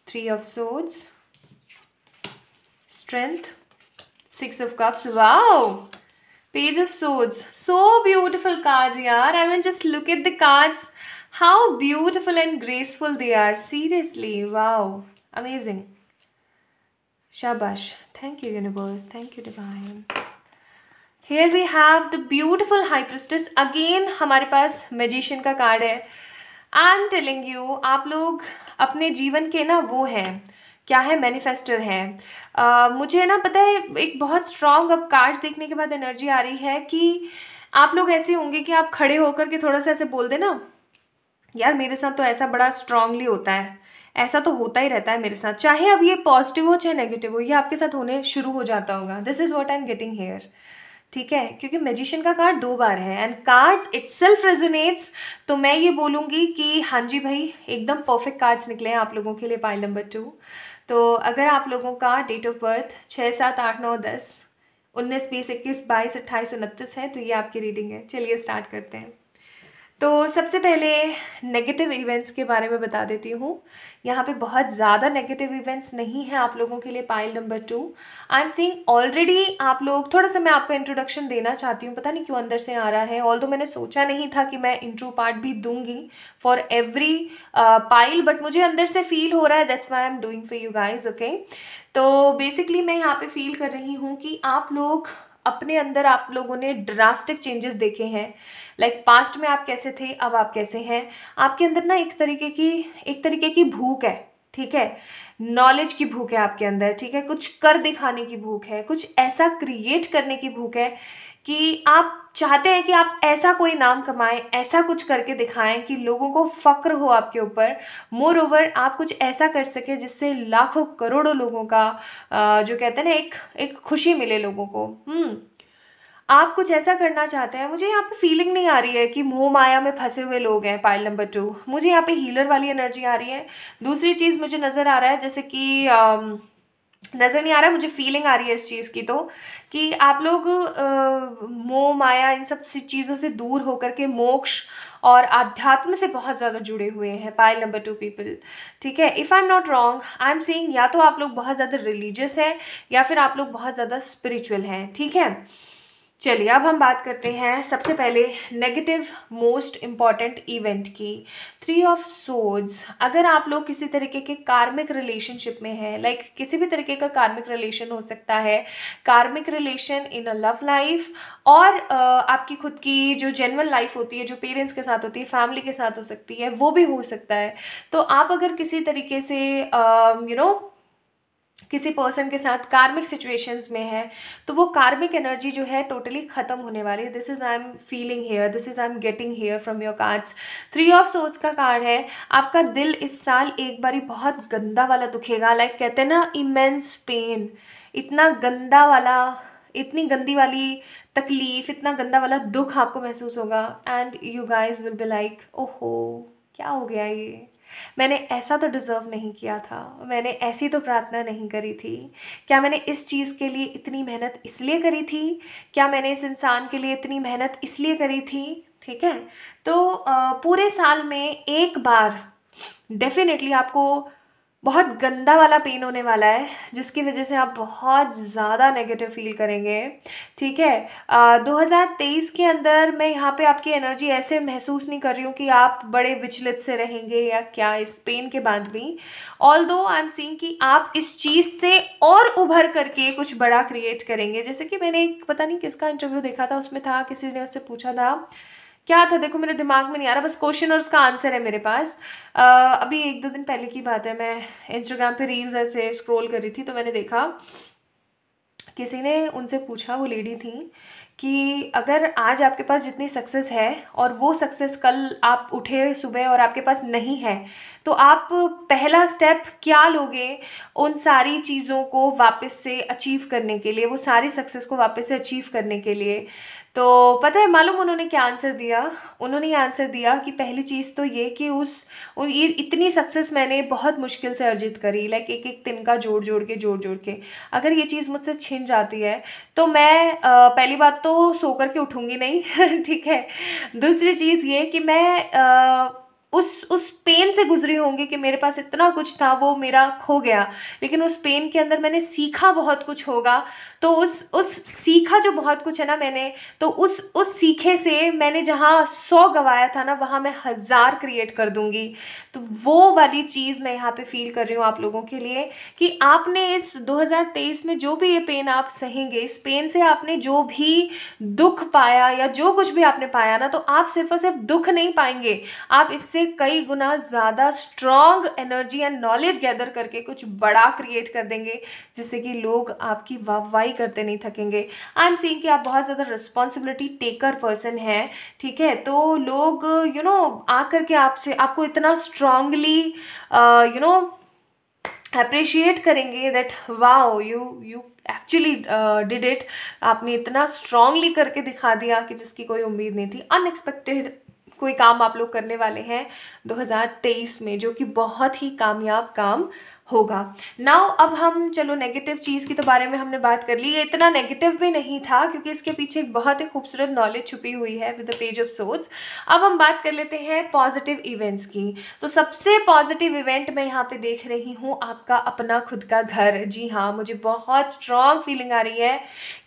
three of swords strength six of cups wow page of swords so beautiful cards yaar i mean just look at the cards how beautiful and graceful they are seriously wow amazing shabash thank you universe thank you divine here we have the beautiful high priestess again hamare paas magician ka card hai I am telling you आप लोग अपने जीवन के ना वो हैं क्या है मैनिफेस्टर है आ, मुझे ना पता है एक बहुत स्ट्रांग अब कार्ड देखने के बाद एनर्जी आ रही है कि आप लोग ऐसे होंगे कि आप खड़े होकर के थोड़ा सा ऐसे बोल देना यार मेरे साथ तो ऐसा बड़ा स्ट्रांगली होता है ऐसा तो होता ही रहता है मेरे साथ चाहे अब ये पॉजिटिव हो चाहे नेगेटिव हो ये आपके साथ होने शुरू हो जाता होगा this is what I am getting here ठीक है क्योंकि मैजिशियन का कार्ड दो बार है and cards itself resonates तो मैं ये बोलूँगी कि हाँ जी भाई एकदम परफेक्ट कार्ड्स निकले हैं आप लोगों के लिए पाइल नंबर टू तो अगर आप लोगों का डेट ऑफ बर्थ छः सात आठ नौ दस उन्नीस बीस इक्कीस बाईस अट्ठाईस उनतीस है तो ये आपकी रीडिंग है चलिए स्टार्ट करते हैं तो सबसे पहले नेगेटिव इवेंट्स के बारे में बता देती हूँ यहाँ पे बहुत ज़्यादा नेगेटिव इवेंट्स नहीं है आप लोगों के लिए pile number two I am seeing already आप लोग थोड़ा सा मैं आपका इंट्रोडक्शन देना चाहती हूँ पता नहीं क्यों अंदर से आ रहा है ऑल मैंने सोचा नहीं था कि मैं इंट्रो पार्ट भी दूंगी फॉर एवरी पाइल बट मुझे अंदर से फील हो रहा है that's why I am doing for you guys okay तो बेसिकली मैं यहाँ पे फील कर रही हूँ कि आप लोग अपने अंदर आप लोगों ने ड्रास्टिक चेंजेस देखे हैं लाइक like, पास्ट में आप कैसे थे अब आप कैसे हैं आपके अंदर ना एक तरीके की एक तरीके की भूख है ठीक है नॉलेज की भूख है आपके अंदर ठीक है कुछ कर दिखाने की भूख है कुछ ऐसा क्रिएट करने की भूख है कि आप चाहते हैं कि आप ऐसा कोई नाम कमाएं ऐसा कुछ करके दिखाएं कि लोगों को फ़क्र हो आपके ऊपर मोर ओवर आप कुछ ऐसा कर सकें जिससे लाखों करोड़ों लोगों का जो कहते हैं ना एक एक खुशी मिले लोगों को हम्म। आप कुछ ऐसा करना चाहते हैं मुझे यहाँ पे फीलिंग नहीं आ रही है कि मोह माया में फंसे हुए लोग हैं पाइल नंबर टू मुझे यहाँ पे हीलर वाली एनर्जी आ रही है दूसरी चीज़ मुझे नज़र आ रहा है जैसे कि नज़र नहीं आ रहा है मुझे फीलिंग आ रही है इस चीज़ की तो कि आप लोग मोह माया इन सब चीज़ों से दूर होकर के मोक्ष और आध्यात्म से बहुत ज़्यादा जुड़े हुए हैं पाइल नंबर टू पीपल ठीक है if I am not wrong I am seeing या तो आप लोग बहुत ज़्यादा रिलीजियस हैं या फिर आप लोग बहुत ज़्यादा स्पिरिचुअल हैं ठीक है चलिए अब हम बात करते हैं सबसे पहले नेगेटिव मोस्ट इम्पॉर्टेंट इवेंट की थ्री ऑफ सोड्स अगर आप लोग किसी तरीके के कार्मिक रिलेशनशिप में हैं लाइक like, किसी भी तरीके का कार्मिक रिलेशन हो सकता है karmic relation in a love life और आपकी खुद की जो जनरल लाइफ होती है जो पेरेंट्स के साथ होती है फैमिली के साथ हो सकती है वो भी हो सकता है तो आप अगर किसी तरीके से you uh, know you know, किसी पर्सन के साथ कार्मिक सिचुएशंस में है तो वो कार्मिक एनर्जी जो है टोटली ख़त्म होने वाली है this is I am feeling here this is I am getting here from your cards three of सोच का कार्ड है आपका दिल इस साल एक बारी बहुत गंदा वाला दुखेगा लाइक कहते हैं ना इमेंस पेन इतना गंदा वाला इतनी गंदी वाली तकलीफ़ इतना गंदा वाला दुख आपको महसूस होगा and you guys will be like ओहो क्या हो गया ये मैंने ऐसा तो डिज़र्व नहीं किया था मैंने ऐसी तो प्रार्थना नहीं करी थी क्या मैंने इस चीज़ के लिए इतनी मेहनत इसलिए करी थी क्या मैंने इस इंसान के लिए इतनी मेहनत इसलिए करी थी ठीक है तो पूरे साल में एक बार डेफिनेटली आपको बहुत गंदा वाला पेन होने वाला है जिसकी वजह से आप बहुत ज़्यादा नेगेटिव फील करेंगे ठीक है आ, 2023 के अंदर मैं यहाँ पे आपकी एनर्जी ऐसे महसूस नहीं कर रही हूँ कि आप बड़े विचलित से रहेंगे या क्या इस पेन के बाद भी all although I M scene कि आप इस चीज़ से और उभर करके कुछ बड़ा क्रिएट करेंगे जैसे कि मैंने एक पता नहीं किसका इंटरव्यू देखा था उसमें था किसी ने उससे पूछा था क्या था देखो मेरे दिमाग में नहीं आ रहा बस क्वेश्चन और उसका आंसर है मेरे पास uh, अभी एक दो दिन पहले की बात है मैं इंस्टाग्राम पे रील्स ऐसे स्क्रॉल कर रही थी तो मैंने देखा किसी ने उनसे पूछा वो लेडी थी कि अगर आज आपके पास जितनी सक्सेस है और वो सक्सेस कल आप उठे सुबह और आपके पास नहीं है तो आप पहला स्टेप क्या लोगे उन सारी चीज़ों को वापस से अचीव करने के लिए वो सारी सक्सेस को वापस से अचीव करने के लिए तो पता है मालूम उन्होंने क्या आंसर दिया उन्होंने ये आंसर दिया कि पहली चीज़ तो ये कि उस ये इतनी सक्सेस मैंने बहुत मुश्किल से अर्जित करी लाइक एक एक तिनका जोड़ जोड़ के जोड़ जोड़ के अगर ये चीज़ मुझसे छिन जाती है तो मैं आ, पहली बात तो सो कर के उठूँगी नहीं (laughs) ठीक है दूसरी चीज़ ये कि मैं आ, उस उस पेन से गुजरी होंगी कि मेरे पास इतना कुछ था वो मेरा खो गया लेकिन उस पेन के अंदर मैंने सीखा बहुत कुछ होगा तो उस उस सीखा जो बहुत कुछ है ना मैंने तो उस उस सीखे से मैंने जहाँ सौ गवाया था ना वहाँ मैं हज़ार क्रिएट कर दूँगी तो वो वाली चीज़ मैं यहाँ पे फील कर रही हूँ आप लोगों के लिए कि आपने इस 2023 में जो भी ये पेन आप सहेंगे इस पेन से आपने जो भी दुख पाया या जो कुछ भी आपने पाया ना तो आप सिर्फ और सिर्फ दुख नहीं पाएंगे आप इससे कई गुना ज़्यादा strong energy and knowledge gather करके कुछ बड़ा क्रिएट कर देंगे जिससे कि लोग आपकी वाहवाही करते नहीं थकेंगे आई एम सीइंग कि आप बहुत ज़्यादा रिस्पॉन्सिबिलिटी टेकर पर्सन हैं ठीक है तो लोग यू नो आ करके आपसे आपको इतना स्ट्रांगली यू नो अप्रिशिएट करेंगे that wow you you actually did it आपने इतना स्ट्रांगली करके दिखा दिया कि जिसकी कोई उम्मीद नहीं थी अनएक्सपेक्टेड कोई काम आप लोग करने वाले हैं 2023 में जो कि बहुत ही कामयाब काम होगा नाउ अब हम चलो नेगेटिव चीज़ की तो बारे में हमने बात कर ली ये इतना नेगेटिव भी नहीं था क्योंकि इसके पीछे एक बहुत ही खूबसूरत नॉलेज छुपी हुई है with the page of swords अब हम बात कर लेते हैं पॉजिटिव इवेंट्स की तो सबसे पॉजिटिव इवेंट मैं यहाँ पे देख रही हूँ आपका अपना खुद का घर जी हाँ मुझे बहुत स्ट्रॉन्ग फीलिंग आ रही है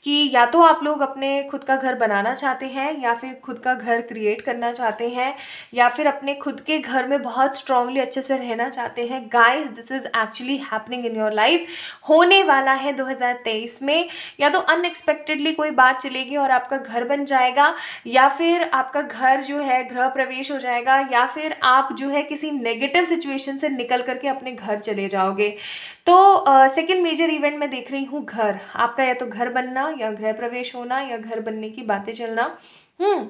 कि या तो आप लोग अपने खुद का घर बनाना चाहते हैं या फिर खुद का घर क्रिएट करना चाहते हैं या फिर अपने खुद के घर में बहुत स्ट्रांगली अच्छे से रहना चाहते हैं guys this is actually happening in your life होने वाला है 2023 में या तो अनएक्सपेक्टेडली कोई बात चलेगी और आपका घर बन जाएगा या फिर आपका घर जो है गृह प्रवेश हो जाएगा या फिर आप जो है किसी नेगेटिव सिचुएशन से निकल करके अपने घर चले जाओगे तो सेकेंड मेजर इवेंट मैं देख रही हूँ घर आपका या तो घर बनना या गृह प्रवेश होना या घर बनने की बातें चलना हम्म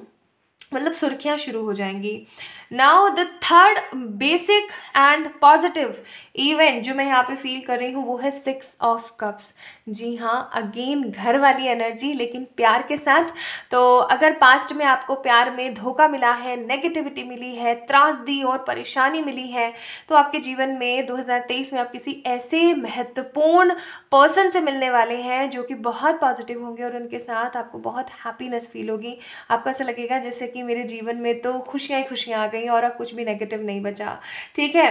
मतलब सुर्खियाँ शुरू हो जाएंगी now the third basic and positive event जो मैं यहाँ पे फील कर रही हूँ वो है सिक्स ऑफ कप्स जी हाँ अगेन घर वाली एनर्जी लेकिन प्यार के साथ तो अगर पास्ट में आपको प्यार में धोखा मिला है नेगेटिविटी मिली है त्रासदी और परेशानी मिली है तो आपके जीवन में 2023 में आप किसी ऐसे महत्वपूर्ण पर्सन से मिलने वाले हैं जो कि बहुत पॉजिटिव होंगे और उनके साथ आपको बहुत हैप्पीनेस फील होगी आपको ऐसा लगेगा जैसे कि मेरे जीवन में तो खुशियाँ ही खुशियाँ आ गई गई और अब कुछ भी नेगेटिव नहीं बचा ठीक है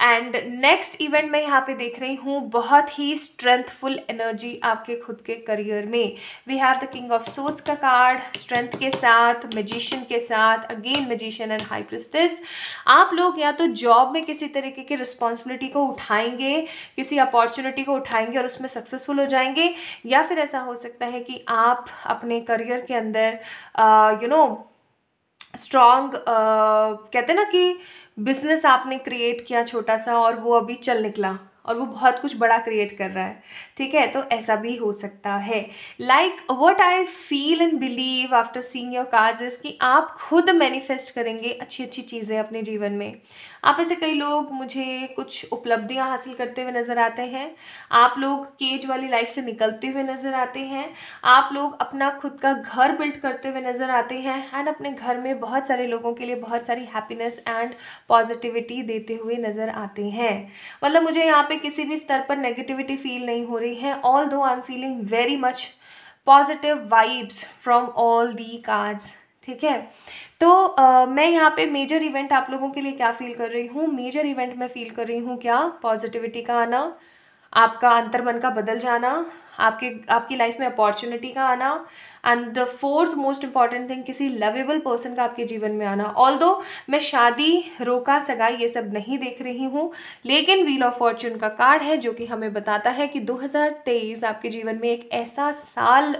एंड नेक्स्ट इवेंट मैं यहाँ पे देख रही हूँ बहुत ही स्ट्रेंथफुल एनर्जी आपके खुद के करियर में we have the king of सोच का कार्ड स्ट्रेंथ के साथ मजिशियन के साथ again magician and high priestess आप लोग या तो जॉब में किसी तरीके की रिस्पॉन्सिबिलिटी को उठाएंगे किसी अपॉर्चुनिटी को उठाएंगे और उसमें सक्सेसफुल हो जाएंगे या फिर ऐसा हो सकता है कि आप अपने करियर के अंदर you uh, know you know, strong uh, कहते हैं ना कि बिज़नेस आपने क्रिएट किया छोटा सा और वो अभी चल निकला और वो बहुत कुछ बड़ा क्रिएट कर रहा है ठीक है तो ऐसा भी हो सकता है like what I feel and believe after seeing your cards is कि आप खुद मैनिफेस्ट करेंगे अच्छी अच्छी चीज़ें अपने जीवन में आप ऐसे कई लोग मुझे कुछ उपलब्धियां हासिल करते हुए नज़र आते हैं आप लोग केज वाली लाइफ से निकलते हुए नज़र आते हैं आप लोग अपना खुद का घर बिल्ड करते हुए नज़र आते हैं एंड अपने घर में बहुत सारे लोगों के लिए बहुत सारी हैप्पीनेस एंड पॉजिटिविटी देते हुए नज़र आते हैं मतलब मुझे यहाँ पे किसी भी स्तर पर नेगेटिविटी फील नहीं हो रही हैं although I am feeling very much positive vibes from all the cards ठीक है तो आ, मैं यहाँ पे मेजर इवेंट आप लोगों के लिए क्या फील कर रही हूँ मेजर इवेंट मैं फील कर रही हूँ क्या पॉजिटिविटी का आना आपका अंतर्मन का बदल जाना आपके आपकी लाइफ में अपॉर्चुनिटी का आना and the fourth most important thing किसी लवेबल पर्सन का आपके जीवन में आना ऑल मैं शादी रोका सगाई ये सब नहीं देख रही हूँ लेकिन व्हील ऑफ फॉर्चून का कार्ड है जो कि हमें बताता है कि 2023 आपके जीवन में एक ऐसा साल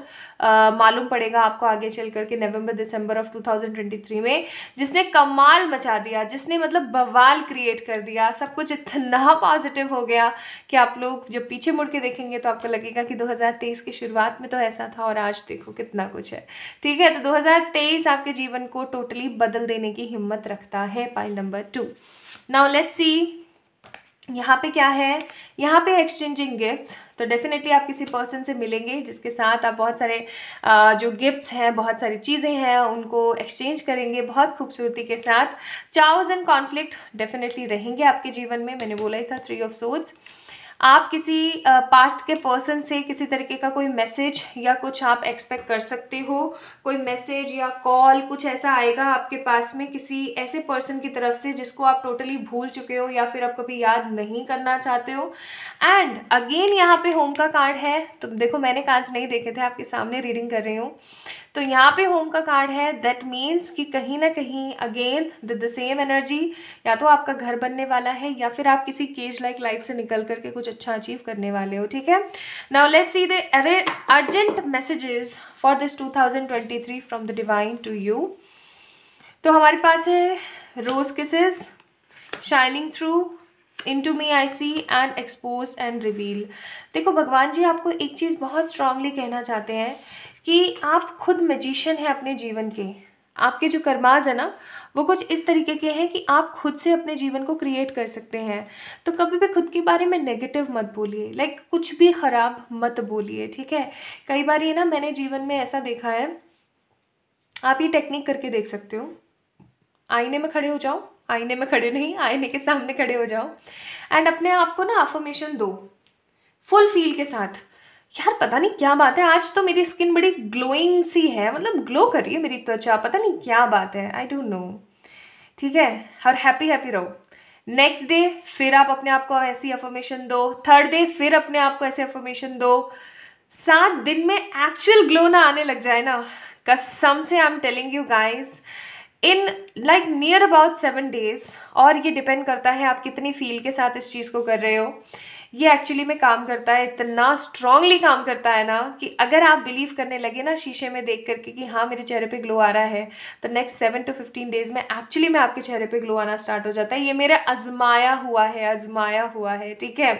मालूम पड़ेगा आपको आगे चल करके नवंबर दिसंबर ऑफ 2023 में जिसने कमाल मचा दिया जिसने मतलब बवाल क्रिएट कर दिया सब कुछ इतना पॉजिटिव हो गया कि आप लोग जब पीछे मुड़ के देखेंगे तो आपको लगेगा कि 2023 की शुरुआत में तो ऐसा था और आज देखो कितना कितना कुछ है ठीक है तो 2023 आपके जीवन को टोटली बदल देने की हिम्मत रखता है pile number two now let's see यहाँ पे क्या है यहाँ पे एक्सचेंजिंग गिफ्ट्स तो डेफिनेटली आप किसी पर्सन से मिलेंगे जिसके साथ आप बहुत सारे जो गिफ्ट्स हैं बहुत सारी चीज़ें हैं उनको एक्सचेंज करेंगे बहुत खूबसूरती के साथ चाउज एंड कॉन्फ्लिक्ट डेफिनेटली रहेंगे आपके जीवन में मैंने बोला ही था थ्री ऑफ सोट्स आप किसी पास्ट के पर्सन से किसी तरीके का कोई मैसेज या कुछ आप एक्सपेक्ट कर सकते हो कोई मैसेज या कॉल कुछ ऐसा आएगा आपके पास में किसी ऐसे पर्सन की तरफ से जिसको आप टोटली भूल चुके हो या फिर आप कभी याद नहीं करना चाहते हो एंड अगेन यहाँ पे होम का कार्ड है तो देखो मैंने कार्ड्स नहीं देखे थे आपके सामने रीडिंग कर रही हूँ तो यहाँ पे होम का कार्ड है दैट मीन्स कि कहीं ना कहीं अगेन द सेम एनर्जी या तो आपका घर बनने वाला है या फिर आप किसी केज लाइक लाइफ से निकल करके कुछ अच्छा अचीव करने वाले हो ठीक है now let see the urgent messages for this three from the divine to you तो हमारे पास है rose kisses shining through into me I see and expose and reveal देखो भगवान जी आपको एक चीज़ बहुत स्ट्रांगली कहना चाहते हैं कि आप खुद मजिशियन हैं अपने जीवन के आपके जो कर्माज है ना वो कुछ इस तरीके के हैं कि आप खुद से अपने जीवन को क्रिएट कर सकते हैं तो कभी भी खुद के बारे में नेगेटिव मत बोलिए लाइक कुछ भी ख़राब मत बोलिए ठीक है कई बार ये ना मैंने जीवन में ऐसा देखा है आप ये टेक्निक करके देख सकते हो आईने में खड़े हो जाओ आईने में खड़े नहीं आईने के सामने खड़े हो जाओ एंड अपने आप को ना अफर्मेशन दो फुल फील के साथ यार पता नहीं क्या बात है आज तो मेरी स्किन बड़ी ग्लोइंग सी है मतलब ग्लो कर रही है मेरी त्वचा पता नहीं क्या बात है आई डोंट नो ठीक है और हैप्पी हैप्पी रहो नेक्स्ट डे फिर आप अपने आप को ऐसी अफॉर्मेशन दो थर्ड डे फिर अपने आप को ऐसी अफॉर्मेशन दो सात दिन में एक्चुअल ग्लो ना आने लग जाए ना कसम से I am telling you guys in like near about seven days और ये डिपेंड करता है आप कितनी फील के साथ इस चीज़ को कर रहे हो ये एक्चुअली में काम करता है इतना स्ट्रांगली काम करता है ना कि अगर आप बिलीव करने लगे ना शीशे में देख करके कि हाँ मेरे चेहरे पे ग्लो आ रहा है तो next seven to fifteen days में एक्चुअली में आपके चेहरे पे ग्लो आना स्टार्ट हो जाता है ये मेरा आजमाया हुआ है आजमाया हुआ है ठीक है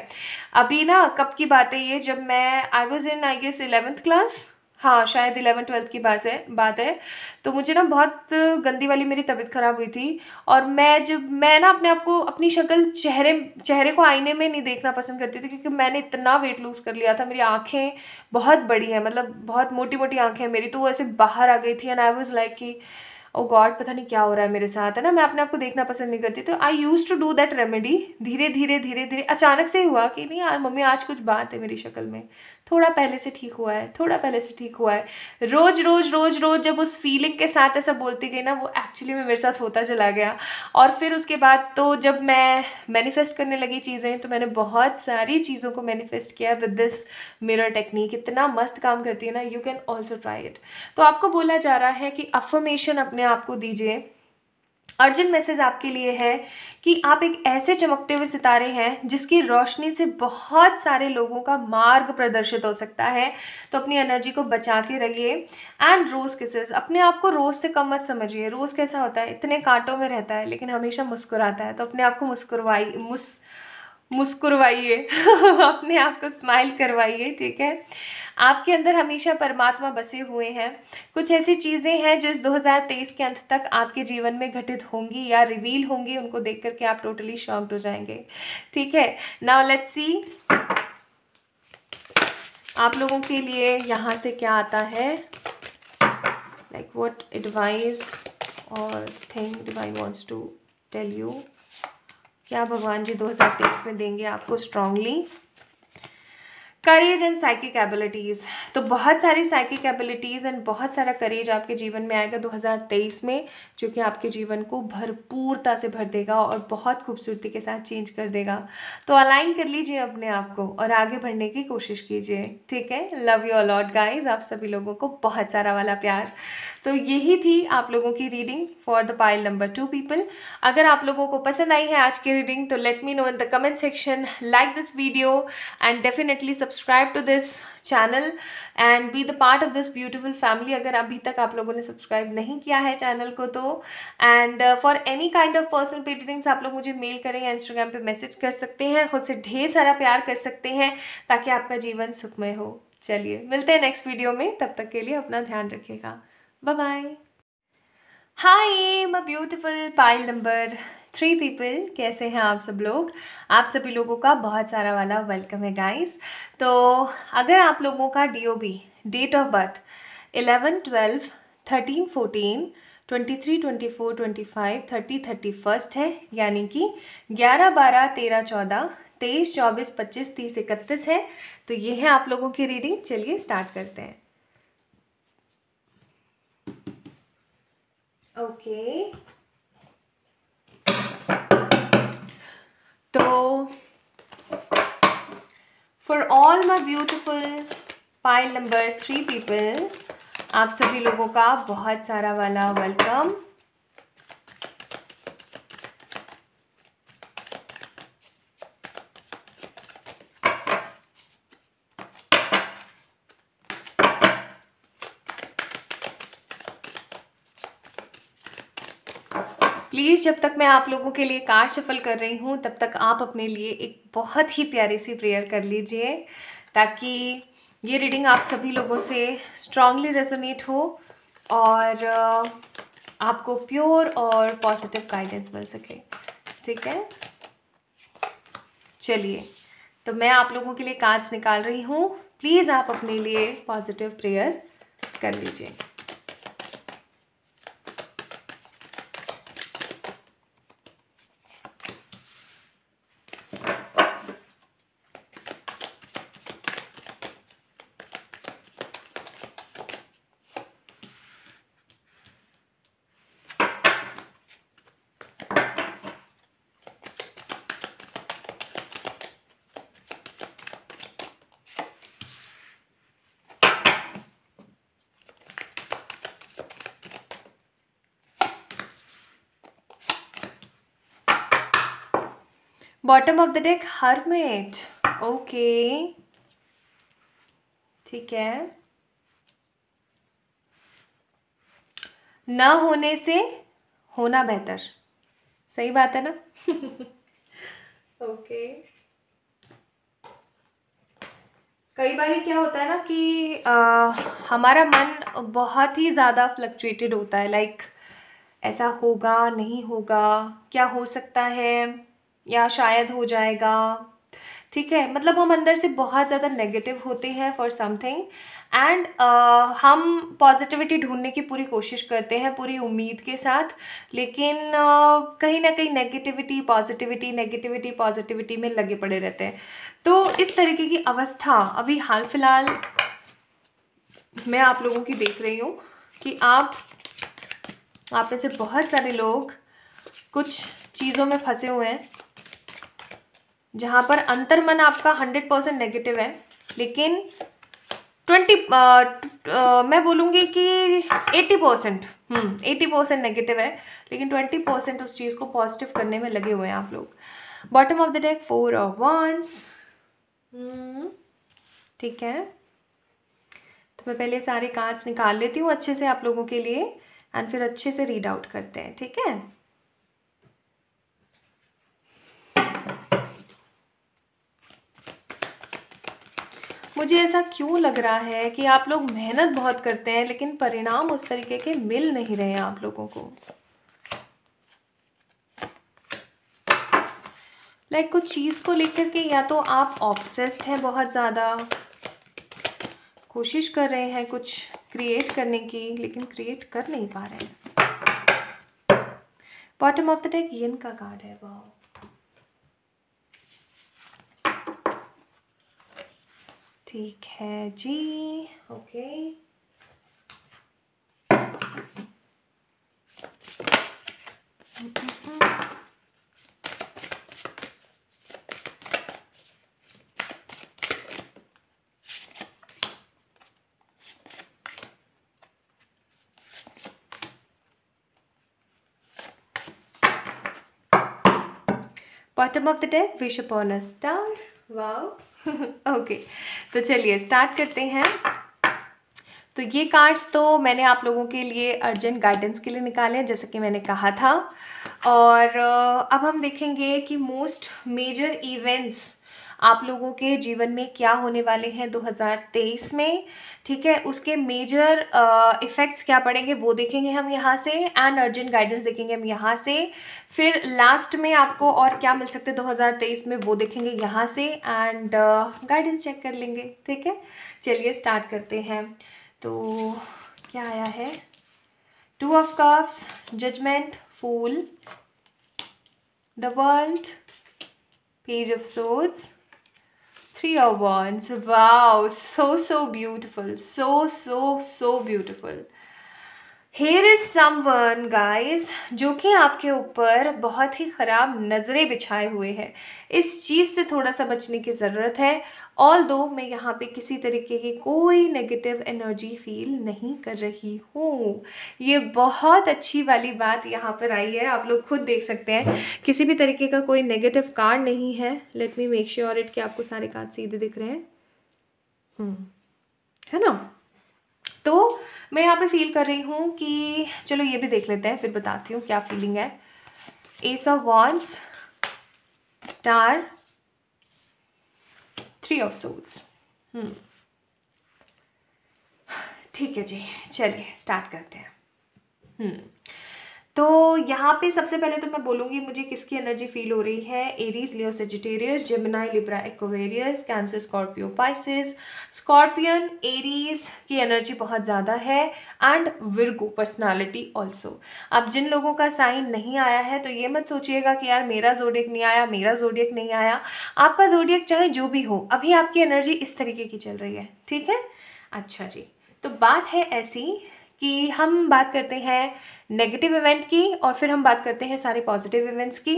अभी ना कब की बात है ये जब मैं I was in I guess eleventh class हाँ शायद इलेवन ट्वेल्थ की बात है बात है तो मुझे ना बहुत गंदी वाली मेरी तबीयत ख़राब हुई थी और मैं जब मैं ना अपने आप को अपनी शक्ल चेहरे चेहरे को आईने में नहीं देखना पसंद करती थी क्योंकि मैंने इतना वेट लूज़ कर लिया था मेरी आँखें बहुत बड़ी हैं मतलब बहुत मोटी मोटी आँखें हैं मेरी तो वो ऐसे बाहर आ गई थी एंड आई वॉज़ लाइक कि ओ oh गॉड पता नहीं क्या हो रहा है मेरे साथ है ना मैं अपने आप को देखना पसंद नहीं करती तो I use to do that remedy धीरे धीरे धीरे धीरे अचानक से हुआ कि नहीं यार मम्मी आज कुछ बात है मेरी शक्ल में थोड़ा पहले से ठीक हुआ है थोड़ा पहले से ठीक हुआ है रोज़ रोज़ रोज़ रोज़ जब उस फीलिंग के साथ ऐसा बोलती गई ना वो एक्चुअली में मेरे साथ होता चला गया और फिर उसके बाद तो जब मैं मैनिफेस्ट करने लगी चीज़ें तो मैंने बहुत सारी चीज़ों को मैनिफेस्ट किया विद दिस मिरर टेक्निक इतना मस्त काम करती है ना you can also try it तो आपको बोला जा रहा है कि अफर्मेशन अपने आप को दीजिए अर्जेंट मैसेज आपके लिए है कि आप एक ऐसे चमकते हुए सितारे हैं जिसकी रोशनी से बहुत सारे लोगों का मार्ग प्रदर्शित हो सकता है तो अपनी एनर्जी को बचा के रहिए एंड रोज़ किसेस अपने आप को रोज़ से कम मत समझिए रोज़ कैसा होता है इतने कांटों में रहता है लेकिन हमेशा मुस्कुराता है तो अपने आप को मुस्कुरवाई मुस्कुर मुस्कुरवाइए (laughs) अपने आप को स्माइल करवाइए ठीक है आपके अंदर हमेशा परमात्मा बसे हुए हैं कुछ ऐसी चीज़ें हैं जो इस 2023 के अंत तक आपके जीवन में घटित होंगी या रिवील होंगी उनको देख करके आप टोटली शॉक्ड हो जाएंगे ठीक है नाउ लेट्स सी आप लोगों के लिए यहाँ से क्या आता है लाइक वॉट एडवाइस और thing divine wants to tell you क्या भगवान जी 2023 में देंगे आपको strongly career and psychic abilities तो बहुत सारी साइकिक एबिलिटीज़ एंड बहुत सारा करियज आपके जीवन में आएगा 2023 में जो कि आपके जीवन को भरपूरता से भर देगा और बहुत खूबसूरती के साथ चेंज कर देगा तो अलाइन कर लीजिए अपने आप को और आगे बढ़ने की कोशिश कीजिए ठीक है लव यू अलॉट गाइज आप सभी लोगों को बहुत सारा वाला प्यार तो यही थी आप लोगों की reading for the pile number two people अगर आप लोगों को पसंद आई है आज की रीडिंग तो let me know in the comment section like this video and definitely subscribe to this channel and be the part of this beautiful family अगर अभी तक आप लोगों ने सब्सक्राइब नहीं किया है चैनल को तो and for any kind of personal paintings आप लोग मुझे मेल करें या इंस्टाग्राम पर मैसेज कर सकते हैं खुद से ढेर सारा प्यार कर सकते हैं ताकि आपका जीवन सुखमय हो चलिए मिलते हैं नेक्स्ट वीडियो में तब तक के लिए अपना ध्यान रखिएगा bye bye hi my beautiful pile number three people कैसे हैं आप सब लोग आप सभी लोगों का बहुत सारा वाला वेलकम है गाइस तो अगर आप लोगों का DOB date of birth eleven twelve thirteen fourteen twenty three twenty four twenty five thirty thirty first है यानी कि ग्यारह बारह तेरह चौदह तेईस चौबीस पच्चीस तीस इकतीस है तो ये है आप लोगों की रीडिंग चलिए स्टार्ट करते हैं okay तो for all my beautiful pile number three people आप सभी लोगों का बहुत सारा वाला वेलकम प्लीज़ जब तक मैं आप लोगों के लिए कार्ड सफल कर रही हूँ तब तक आप अपने लिए एक बहुत ही प्यारी सी प्रेयर कर लीजिए ताकि ये रीडिंग आप सभी लोगों से स्ट्रांगली रेजोनेट हो और आपको प्योर और पॉजिटिव गाइडेंस मिल सके ठीक है चलिए तो मैं आप लोगों के लिए कार्ड्स निकाल रही हूँ प्लीज़ आप अपने लिए पॉजिटिव प्रेयर कर लीजिए bottom of the deck hermit okay ठीक है ना होने से होना बेहतर सही बात है ना ओके (laughs) okay. कई बार क्या होता है ना कि आ, हमारा मन बहुत ही ज़्यादा फ्लक्चुएटेड होता है लाइक like, ऐसा होगा नहीं होगा क्या हो सकता है या शायद हो जाएगा ठीक है मतलब हम अंदर से बहुत ज़्यादा नेगेटिव होते हैं फॉर समथिंग एंड हम पॉजिटिविटी ढूंढने की पूरी कोशिश करते हैं पूरी उम्मीद के साथ लेकिन uh, कहीं ना कहीं नेगेटिविटी पॉजिटिविटी नेगेटिविटी पॉजिटिविटी में लगे पड़े रहते हैं तो इस तरीके की अवस्था अभी हाल फिलहाल मैं आप लोगों की देख रही हूँ कि आप आप में से बहुत सारे लोग कुछ चीज़ों में फंसे हुए हैं जहाँ पर अंतर्मन आपका हंड्रेड परसेंट नेगेटिव है लेकिन ट्वेंटी मैं बोलूँगी कि eighty percent hmm, eighty percent negative है लेकिन ट्वेंटी परसेंट उस चीज़ को पॉजिटिव करने में लगे हुए हैं आप लोग bottom of the deck four of wands ठीक है तो मैं पहले सारे कार्ड्स निकाल लेती हूँ अच्छे से आप लोगों के लिए एंड फिर अच्छे से रीड आउट करते हैं ठीक है मुझे ऐसा क्यों लग रहा है कि आप लोग मेहनत बहुत करते हैं लेकिन परिणाम उस तरीके के मिल नहीं रहे हैं आप लोगों को लाइक like, कुछ चीज़ को लेकर के या तो आप ऑब्सेस्ड हैं बहुत ज़्यादा कोशिश कर रहे हैं कुछ क्रिएट करने की लेकिन क्रिएट कर नहीं पा रहे हैं बॉटम ऑफ द टेक यन का कार्ड है वाह T K G. Okay. Bottom of the deck, wish upon a star. Wow. (laughs) okay. तो चलिए स्टार्ट करते हैं तो ये कार्ड्स तो मैंने आप लोगों के लिए अर्जेंट गाइडेंस के लिए निकाले हैं जैसा कि मैंने कहा था और अब हम देखेंगे कि मोस्ट मेजर इवेंट्स आप लोगों के जीवन में क्या होने वाले हैं 2023 में ठीक है उसके मेजर इफ़ेक्ट्स uh, क्या पड़ेंगे वो देखेंगे हम यहाँ से एंड अर्जेंट गाइडेंस देखेंगे हम यहाँ से फिर लास्ट में आपको और क्या मिल सकते हैं 2023 में वो देखेंगे यहाँ से एंड गाइडेंस uh, चेक कर लेंगे ठीक है चलिए स्टार्ट करते हैं तो क्या आया है two of cups judgement fool the world page of swords three of oh wands wow so so beautiful so so so beautiful here is someone guys जो कि आपके ऊपर बहुत ही ख़राब नज़रें बिछाए हुए हैं इस चीज़ से थोड़ा सा बचने की ज़रूरत है ऑल दो मैं यहाँ पे किसी तरीके की कोई नेगेटिव एनर्जी फील नहीं कर रही हूँ ये बहुत अच्छी वाली बात यहाँ पर आई है आप लोग खुद देख सकते हैं किसी भी तरीके का कोई नेगेटिव कार्ड नहीं है let me make sure it कि आपको सारे कार्ड सीधे दिख रहे हैं हम्म। है ना तो मैं यहाँ पे फील कर रही हूँ कि चलो ये भी देख लेते हैं फिर बताती हूँ क्या फीलिंग है ace of wands star three of swords ठीक है जी चलिए स्टार्ट करते हैं hmm. तो यहाँ पे सबसे पहले तो मैं बोलूँगी मुझे किसकी एनर्जी फील हो रही है Aries Leo Sagittarius Gemini Libra Aquarius Cancer Scorpio Pisces scorpion Aries की एनर्जी बहुत ज़्यादा है एंड विरगो पर्सनालिटी ऑल्सो अब जिन लोगों का साइन नहीं आया है तो ये मत सोचिएगा कि यार मेरा जोडियक नहीं आया मेरा जोडियक नहीं आया आपका जोडियक चाहे जो भी हो अभी आपकी एनर्जी इस तरीके की चल रही है ठीक है अच्छा जी तो बात है ऐसी कि हम बात करते हैं नेगेटिव इवेंट की और फिर हम बात करते हैं सारे पॉजिटिव इवेंट्स की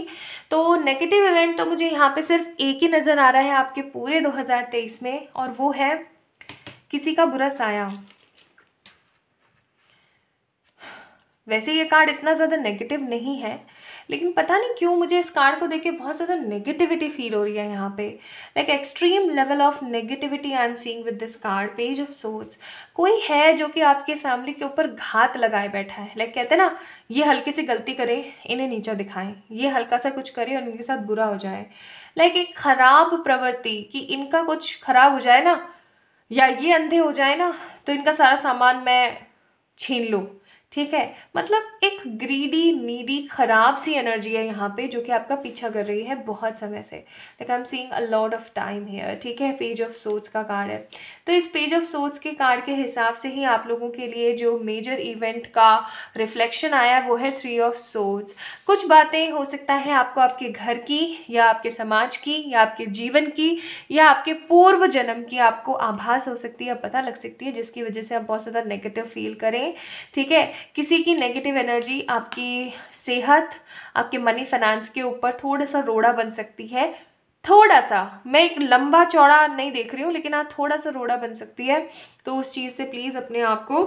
तो नेगेटिव इवेंट तो मुझे यहाँ पे सिर्फ एक ही नज़र आ रहा है आपके पूरे 2023 में और वो है किसी का बुरा साया वैसे ये कार्ड इतना ज़्यादा नेगेटिव नहीं है लेकिन पता नहीं क्यों मुझे इस कार्ड को देख के बहुत ज़्यादा नेगेटिविटी फील हो रही है यहाँ पे like extreme level of negativity I am seeing with this card page of सोच कोई है जो कि आपके फैमिली के ऊपर घात लगाए बैठा है लाइक कहते हैं ना ये हल्की सी गलती करें इन्हें नीचा दिखाएं ये हल्का सा कुछ करे और इनके साथ बुरा हो जाए लाइक एक ख़राब प्रवृत्ति कि इनका कुछ खराब हो जाए ना या ये अंधे हो जाए ना तो इनका सारा सामान मैं छीन लूँ ठीक है मतलब एक ग्रीडी नीडी ख़राब सी एनर्जी है यहाँ पे जो कि आपका पीछा कर रही है बहुत समय से like I am seeing a lot of time here ठीक है पेज ऑफ सोच का कार्ड है तो इस पेज ऑफ सोच के कार्ड के हिसाब से ही आप लोगों के लिए जो मेजर इवेंट का रिफ्लेक्शन आया है वो है थ्री ऑफ सोच कुछ बातें हो सकता है आपको आपके घर की या आपके समाज की या आपके जीवन की या आपके पूर्व जन्म की आपको आभास हो सकती है पता लग सकती है जिसकी वजह से आप बहुत ज़्यादा नेगेटिव फील करें ठीक है किसी की नेगेटिव एनर्जी आपकी सेहत आपके मनी फाइनेंस के ऊपर थोड़ा सा रोड़ा बन सकती है थोड़ा सा मैं एक लंबा चौड़ा नहीं देख रही हूँ लेकिन हाँ थोड़ा सा रोड़ा बन सकती है तो उस चीज़ से प्लीज़ अपने आप को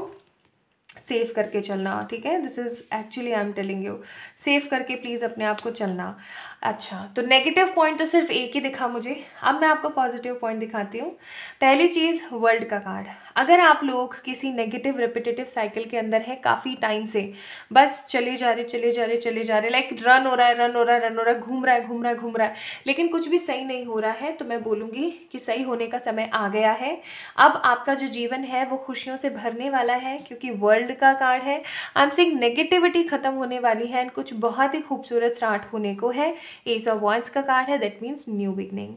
सेफ करके चलना ठीक है this is actually I am telling you safe करके प्लीज़ अपने आप को चलना अच्छा तो नेगेटिव पॉइंट तो सिर्फ एक ही दिखा मुझे अब मैं आपको पॉजिटिव पॉइंट दिखाती हूँ पहली चीज़ वर्ल्ड का कार्ड अगर आप लोग किसी नेगेटिव रिपीटेटिव साइकिल के अंदर है काफ़ी टाइम से बस चले जा रहे चले जा रहे चले जा रहे लाइक रन हो रहा है रन हो रहा है रन हो रहा है घूम रहा है घूम रहा है घूम रहा है लेकिन कुछ भी सही नहीं हो रहा है तो मैं बोलूँगी कि सही होने का समय आ गया है अब आपका जो जीवन है वो खुशियों से भरने वाला है क्योंकि वर्ल्ड का कार्ड है आई एम सिंग नेगेटिविटी ख़त्म होने वाली है एंड कुछ बहुत ही खूबसूरत स्टार्ट होने को है एस ऑफ वॉन्स का कार्ड है दैट मीन्स न्यू बिगनिंग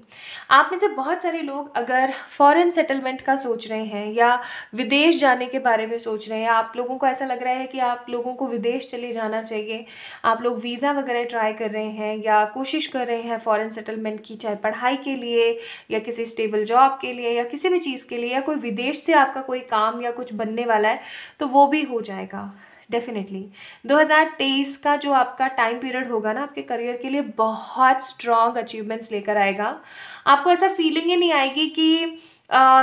आप में से बहुत सारे लोग अगर फॉरन सेटलमेंट का सोच रहे हैं या या विदेश जाने के बारे में सोच रहे हैं आप लोगों को ऐसा लग रहा है कि आप लोगों को विदेश चले जाना चाहिए आप लोग वीज़ा वगैरह ट्राई कर रहे हैं या कोशिश कर रहे हैं फ़ॉरन सेटलमेंट की चाहे पढ़ाई के लिए या किसी स्टेबल जॉब के लिए या किसी भी चीज़ के लिए या कोई विदेश से आपका कोई काम या कुछ बनने वाला है तो वो भी हो जाएगा डेफिनेटली 2023 का जो आपका टाइम पीरियड होगा ना आपके करियर के लिए बहुत स्ट्रॉन्ग अचीवमेंट्स लेकर आएगा आपको ऐसा फीलिंग ही नहीं आएगी कि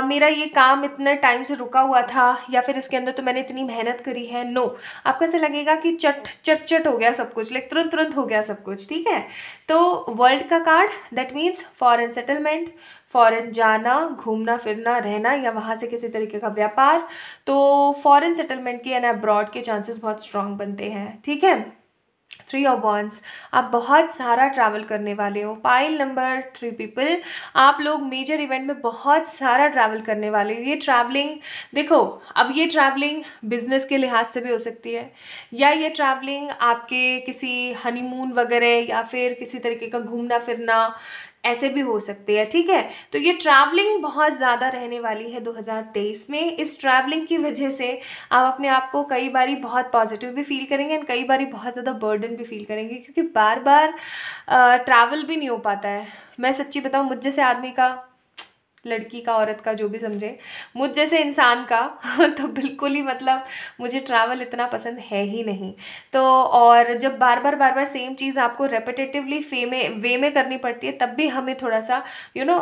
मेरा ये काम इतने टाइम से रुका हुआ था या फिर इसके अंदर तो मैंने इतनी मेहनत करी है नो no. आपको ऐसा लगेगा कि चट चट चट हो गया सब कुछ लाइक तुरंत तुरंत हो गया सब कुछ ठीक है तो वर्ल्ड का card that means foreign settlement foreign जाना घूमना फिरना रहना या वहाँ से किसी तरीके का व्यापार तो फॉरेन सेटलमेंट के एंड अब्रॉड के चांसेस बहुत स्ट्रांग बनते हैं ठीक है थ्री ऑफ बॉन्स आप बहुत सारा ट्रैवल करने वाले हो पाइल नंबर थ्री पीपल आप लोग मेजर इवेंट में बहुत सारा ट्रैवल करने वाले हो ये ट्रैवलिंग देखो अब ये ट्रैवलिंग बिजनेस के लिहाज से भी हो सकती है या ये ट्रैवलिंग आपके किसी हनीमून वगैरह या फिर किसी तरीके का घूमना फिरना ऐसे भी हो सकते हैं ठीक है तो ये ट्रैवलिंग बहुत ज़्यादा रहने वाली है 2023 में इस ट्रैवलिंग की वजह से आप अपने आप को कई बार बहुत पॉजिटिव भी फील करेंगे एंड कई बार बहुत ज़्यादा बर्डन भी फील करेंगे क्योंकि बार बार ट्रैवल भी नहीं हो पाता है मैं सच्ची बताऊँ मुझ जैसे आदमी का लड़की का औरत का जो भी समझे मुझ जैसे इंसान का (laughs) तो बिल्कुल ही मतलब मुझे ट्रैवल इतना पसंद है ही नहीं तो और जब बार बार बार बार सेम चीज़ आपको रेपिटेटिवली फे में वे में करनी पड़ती है तब भी हमें थोड़ा सा यू नो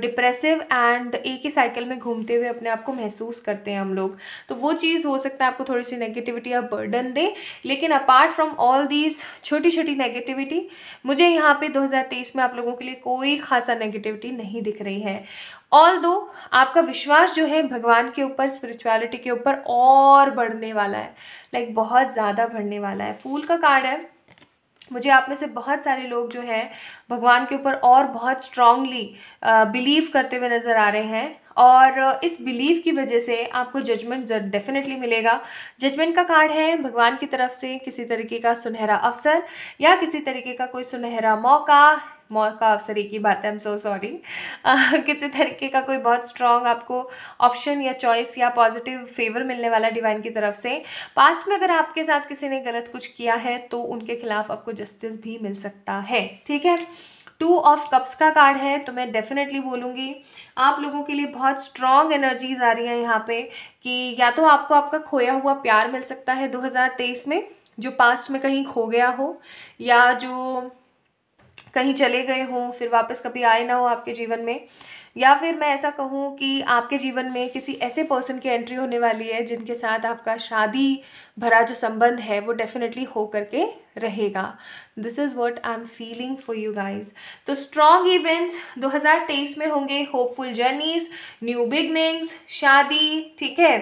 डिप्रेसिव एंड एक ही साइकिल में घूमते हुए अपने आप को महसूस करते हैं हम लोग तो वो चीज़ हो सकता है आपको थोड़ी सी नेगेटिविटी या बर्डन दे लेकिन अपार्ट फ्रॉम ऑल दीज छोटी छोटी नेगेटिविटी मुझे यहाँ पर दो में आप लोगों के लिए कोई खासा नेगेटिविटी नहीं दिख रही है ऑल दो आपका विश्वास जो है भगवान के ऊपर स्पिरिचुअलिटी के ऊपर और बढ़ने वाला है लाइक like, बहुत ज़्यादा बढ़ने वाला है फूल का कार्ड है मुझे आप में से बहुत सारे लोग जो हैं भगवान के ऊपर और बहुत स्ट्रांगली बिलीव करते हुए नज़र आ रहे हैं और इस बिलीव की वजह से आपको जजमेंट डेफिनेटली मिलेगा जजमेंट का कार्ड है भगवान की तरफ से किसी तरीके का सुनहरा अवसर या किसी तरीके का कोई सुनहरा मौका मौका का अवसर एक ही बात है आई एम सो सॉरी किसी तरीके का कोई बहुत स्ट्रॉन्ग आपको ऑप्शन या चॉइस या पॉजिटिव फेवर मिलने वाला डिवाइन की तरफ से पास्ट में अगर आपके साथ किसी ने गलत कुछ किया है तो उनके खिलाफ आपको जस्टिस भी मिल सकता है ठीक है टू ऑफ कप्स का कार्ड है तो मैं डेफिनेटली बोलूँगी आप लोगों के लिए बहुत स्ट्रॉन्ग एनर्जीज आ रही हैं यहाँ पे कि या तो आपको आपका खोया हुआ प्यार मिल सकता है 2023 में जो पास्ट में कहीं खो गया हो या जो कहीं चले गए हों फिर वापस कभी आए ना हो आपके जीवन में या फिर मैं ऐसा कहूँ कि आपके जीवन में किसी ऐसे पर्सन की एंट्री होने वाली है जिनके साथ आपका शादी भरा जो संबंध है वो डेफिनेटली हो करके रहेगा this is what I am feeling for you guys तो स्ट्रॉन्ग इवेंट्स 2023 में होंगे होपफुल जर्नीज न्यू बिगनिंग्स शादी ठीक है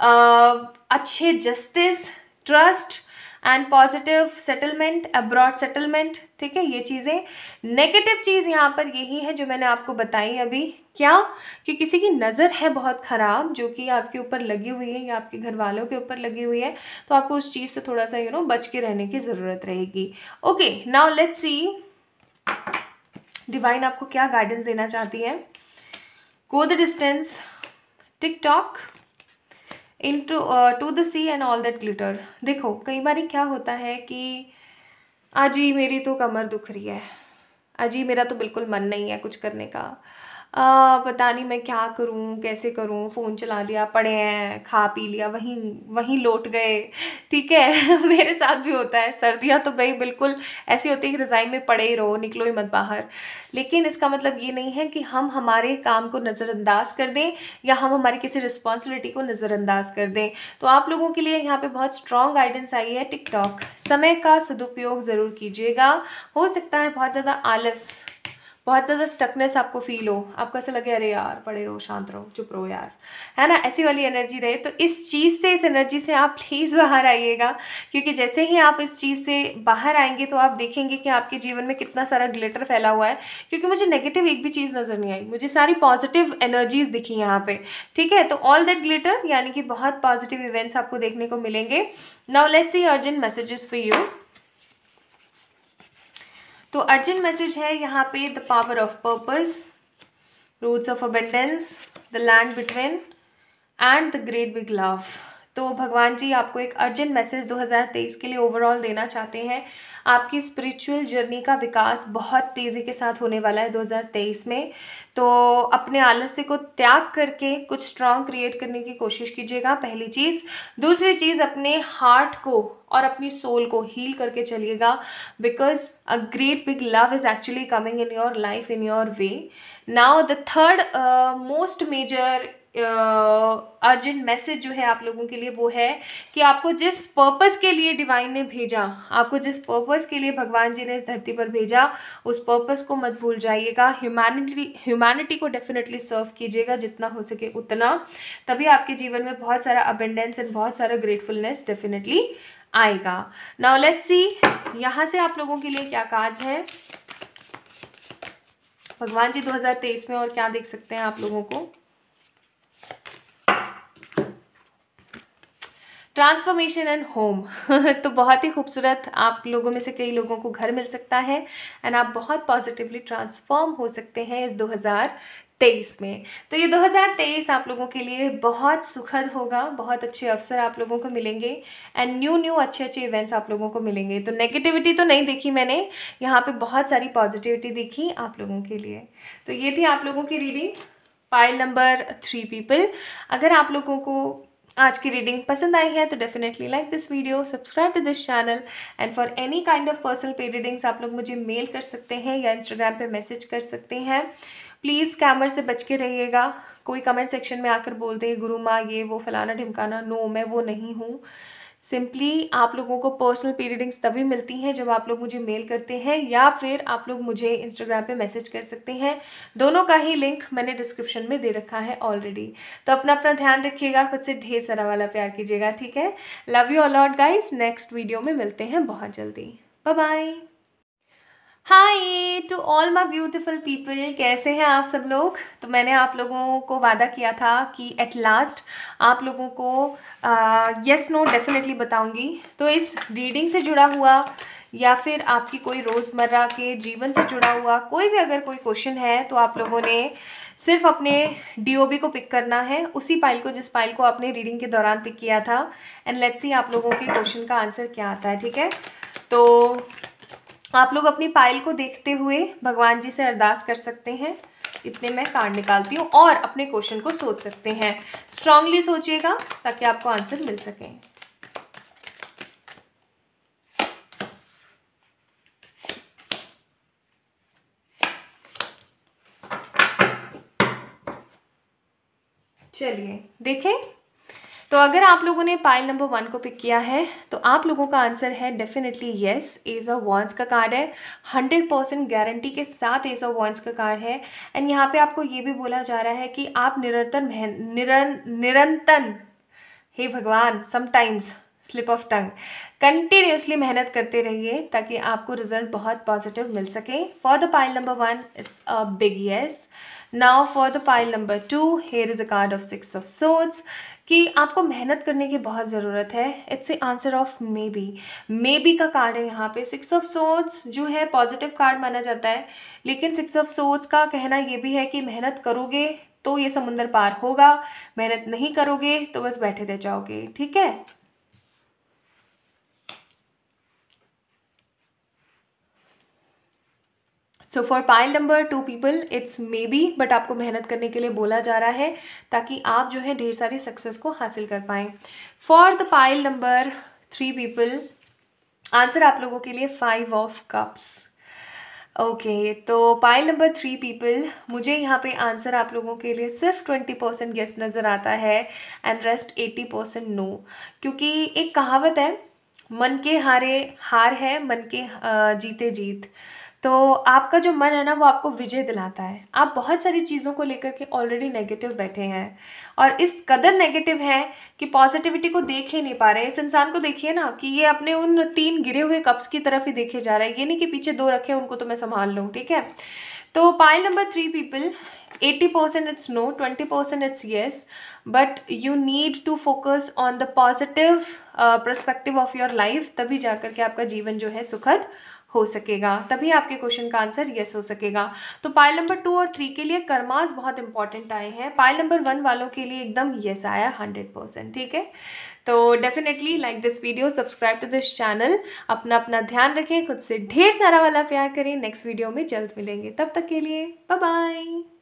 uh, अच्छे justice trust and positive settlement abroad settlement ठीक है ये चीज़ें नेगेटिव चीज़ यहाँ पर यही है जो मैंने आपको बताई अभी क्या कि किसी की नज़र है बहुत ख़राब जो कि आपके ऊपर लगी हुई है या आपके घर वालों के ऊपर लगी हुई है तो आपको उस चीज़ से थोड़ा सा यू नो बच के रहने की ज़रूरत रहेगी okay now let's see divine आपको क्या गाइडेंस देना चाहती है go the distance TikTok into to the sea and all that glitter देखो कई बार क्या होता है कि आज ही मेरी तो कमर दुख रही है आज ही मेरा तो बिल्कुल मन नहीं है कुछ करने का पता नहीं मैं क्या करूँ कैसे करूँ फ़ोन चला लिया पड़े हैं खा पी लिया वहीं वहीं लौट गए ठीक है (laughs) मेरे साथ भी होता है सर्दियाँ तो भाई बिल्कुल ऐसी होती है कि रज़ाई में पड़े ही रहो निकलो ही मत बाहर लेकिन इसका मतलब ये नहीं है कि हम हमारे काम को नज़रअंदाज कर दें या हम हमारी किसी रिस्पॉन्सिबिलिटी को नज़रअंदाज कर दें तो आप लोगों के लिए यहाँ पर बहुत स्ट्रॉन्ग गाइडेंस आई है टिकटॉक समय का सदुपयोग ज़रूर कीजिएगा हो सकता है बहुत ज़्यादा आलस बहुत ज़्यादा स्टकनेस आपको फील हो आपको ऐसा लगे अरे यार पड़े रहो शांत रहो चुप रहो यार है ना ऐसी वाली एनर्जी रहे तो इस चीज़ से इस एनर्जी से आप प्लीज़ (laughs) बाहर आइएगा क्योंकि जैसे ही आप इस चीज़ से बाहर आएंगे तो आप देखेंगे कि आपके जीवन में कितना सारा ग्लिटर फैला हुआ है क्योंकि मुझे नेगेटिव एक भी चीज़ नज़र नहीं आई मुझे सारी पॉजिटिव एनर्जीज दिखी यहाँ पर ठीक है तो ऑल दैट ग्लिटर यानी कि बहुत पॉजिटिव इवेंट्स आपको देखने को मिलेंगे now let's see urgent messages for you तो अर्जेंट मैसेज है यहाँ पे the power of purpose roots of abundance the land between and the great big love तो भगवान जी आपको एक अर्जेंट मैसेज 2023 के लिए ओवरऑल देना चाहते हैं आपकी स्पिरिचुअल जर्नी का विकास बहुत तेज़ी के साथ होने वाला है 2023 में तो अपने आलस्य को त्याग करके कुछ स्ट्रांग क्रिएट करने की कोशिश कीजिएगा पहली चीज़ दूसरी चीज़ अपने हार्ट को और अपनी सोल को हील करके चलिएगा because a great big love is actually coming in your life in your way now the third most major urgent message जो है आप लोगों के लिए वो है कि आपको जिस पर्पस के लिए डिवाइन ने भेजा आपको जिस पर्पस के लिए भगवान जी ने इस धरती पर भेजा उस पर्पस को मत भूल जाइएगा ह्यूमैनिटी ह्यूमैनिटी को डेफिनेटली सर्व कीजिएगा जितना हो सके उतना तभी आपके जीवन में बहुत सारा अबेंडेंस एंड बहुत सारा ग्रेटफुलनेस डेफिनेटली आएगा नाउ लेट सी यहाँ से आप लोगों के लिए क्या काज है भगवान जी 2023 में और क्या देख सकते हैं आप लोगों को ट्रांसफॉर्मेशन एंड होम (laughs) तो बहुत ही खूबसूरत आप लोगों में से कई लोगों को घर मिल सकता है एंड आप बहुत पॉजिटिवली ट्रांसफॉर्म हो सकते हैं इस 2023 में तो ये 2023 आप लोगों के लिए बहुत सुखद होगा बहुत अच्छे अवसर आप लोगों को मिलेंगे एंड न्यू न्यू अच्छे अच्छे इवेंट्स आप लोगों को मिलेंगे तो नेगेटिविटी तो नहीं देखी मैंने यहाँ पर बहुत सारी पॉजिटिविटी देखी आप लोगों के लिए तो ये थी आप लोगों की reading pile number three people अगर आप लोगों को आज की रीडिंग पसंद आई है तो definitely like this video subscribe to this channel and for any kind of personal paid readings आप लोग मुझे मेल कर सकते हैं या इंस्टाग्राम पे मैसेज कर सकते हैं प्लीज़ कैमर से बच के रहिएगा कोई कमेंट सेक्शन में आकर बोल दे गुरु माँ ये वो फलाना ढिमकाना नो मैं वो नहीं हूँ सिंपली आप लोगों को पर्सनल पी रीडिंग्स तभी मिलती हैं जब आप लोग मुझे मेल करते हैं या फिर आप लोग मुझे इंस्टाग्राम पे मैसेज कर सकते हैं दोनों का ही लिंक मैंने डिस्क्रिप्शन में दे रखा है ऑलरेडी तो अपना अपना ध्यान रखिएगा खुद से ढेर सारा वाला प्यार कीजिएगा ठीक है love you a lot guys next video में मिलते हैं बहुत जल्दी bye bye hi to all my beautiful people कैसे हैं आप सब लोग तो मैंने आप लोगों को वादा किया था कि एट लास्ट आप लोगों को यस नो डेफिनेटली बताऊंगी तो इस रीडिंग से जुड़ा हुआ या फिर आपकी कोई रोज़मर्रा के जीवन से जुड़ा हुआ कोई भी अगर कोई क्वेश्चन है तो आप लोगों ने सिर्फ अपने डी को पिक करना है उसी पाइल को जिस पाइल को आपने रीडिंग के दौरान पिक किया था एंड लेट्स सी आप लोगों के क्वेश्चन का आंसर क्या आता है ठीक है तो आप लोग अपनी पायल को देखते हुए भगवान जी से अरदास कर सकते हैं इतने मैं कार्ड निकालती हूँ और अपने क्वेश्चन को सोच सकते हैं स्ट्रांगली सोचिएगा ताकि आपको आंसर मिल सके चलिए देखें तो अगर आप लोगों ने पाइल नंबर वन को पिक किया है तो आप लोगों का आंसर है definitely yes ace of wands का कार्ड है हंड्रेड परसेंट गारंटी के साथ एज ऑफ वॉन्स का कार्ड है एंड यहाँ पे आपको ये भी बोला जा रहा है कि आप निरंतर निरं निरंतर हे भगवान sometimes slip of tongue continuously मेहनत करते रहिए ताकि आपको रिजल्ट बहुत पॉजिटिव मिल सके for the pile number one it's a big yes now for the pile number two here is a card of six of swords कि आपको मेहनत करने की बहुत ज़रूरत है it's a answer of maybe maybe का card है यहाँ पे सिक्स ऑफ सोर्ट्स जो है पॉजिटिव कार्ड माना जाता है लेकिन सिक्स ऑफ सोर्ट्स का कहना ये भी है कि मेहनत करोगे तो ये समुंदर पार होगा मेहनत नहीं करोगे तो बस बैठे रह जाओगे ठीक है so for pile number two people it's maybe but आपको मेहनत करने के लिए बोला जा रहा है ताकि आप जो है ढेर सारी सक्सेस को हासिल कर पाएँ for the pile number three people answer आप लोगों के लिए फाइव ऑफ कप्स ओके तो पाइल नंबर थ्री पीपल मुझे यहाँ पे आंसर आप लोगों के लिए सिर्फ ट्वेंटी परसेंट गेस नज़र आता है and rest eighty percent no क्योंकि एक कहावत है मन के हारे हार है मन के जीते जीत तो आपका जो मन है ना वो आपको विजय दिलाता है आप बहुत सारी चीज़ों को लेकर के ऑलरेडी नेगेटिव बैठे हैं और इस कदर नेगेटिव हैं कि पॉजिटिविटी को देख ही नहीं पा रहे इस इंसान को देखिए ना कि ये अपने उन तीन गिरे हुए कप्स की तरफ ही देखे जा रहा है ये नहीं कि पीछे दो रखे उनको तो मैं संभाल लूँ ठीक है तो pile number three people eighty percent it's no twenty percent it's yes but you need to focus on the positive perspective of your life तभी जा के आपका जीवन जो है सुखद हो सकेगा तभी आपके क्वेश्चन का आंसर यस हो सकेगा तो पाइल नंबर टू और थ्री के लिए कर्मास बहुत इंपॉर्टेंट आए हैं पाइल नंबर वन वालों के लिए एकदम यस आया हंड्रेड परसेंट ठीक है तो definitely like this video subscribe to this channel अपना अपना ध्यान रखें खुद से ढेर सारा वाला प्यार करें नेक्स्ट वीडियो में जल्द मिलेंगे तब तक के लिए बाय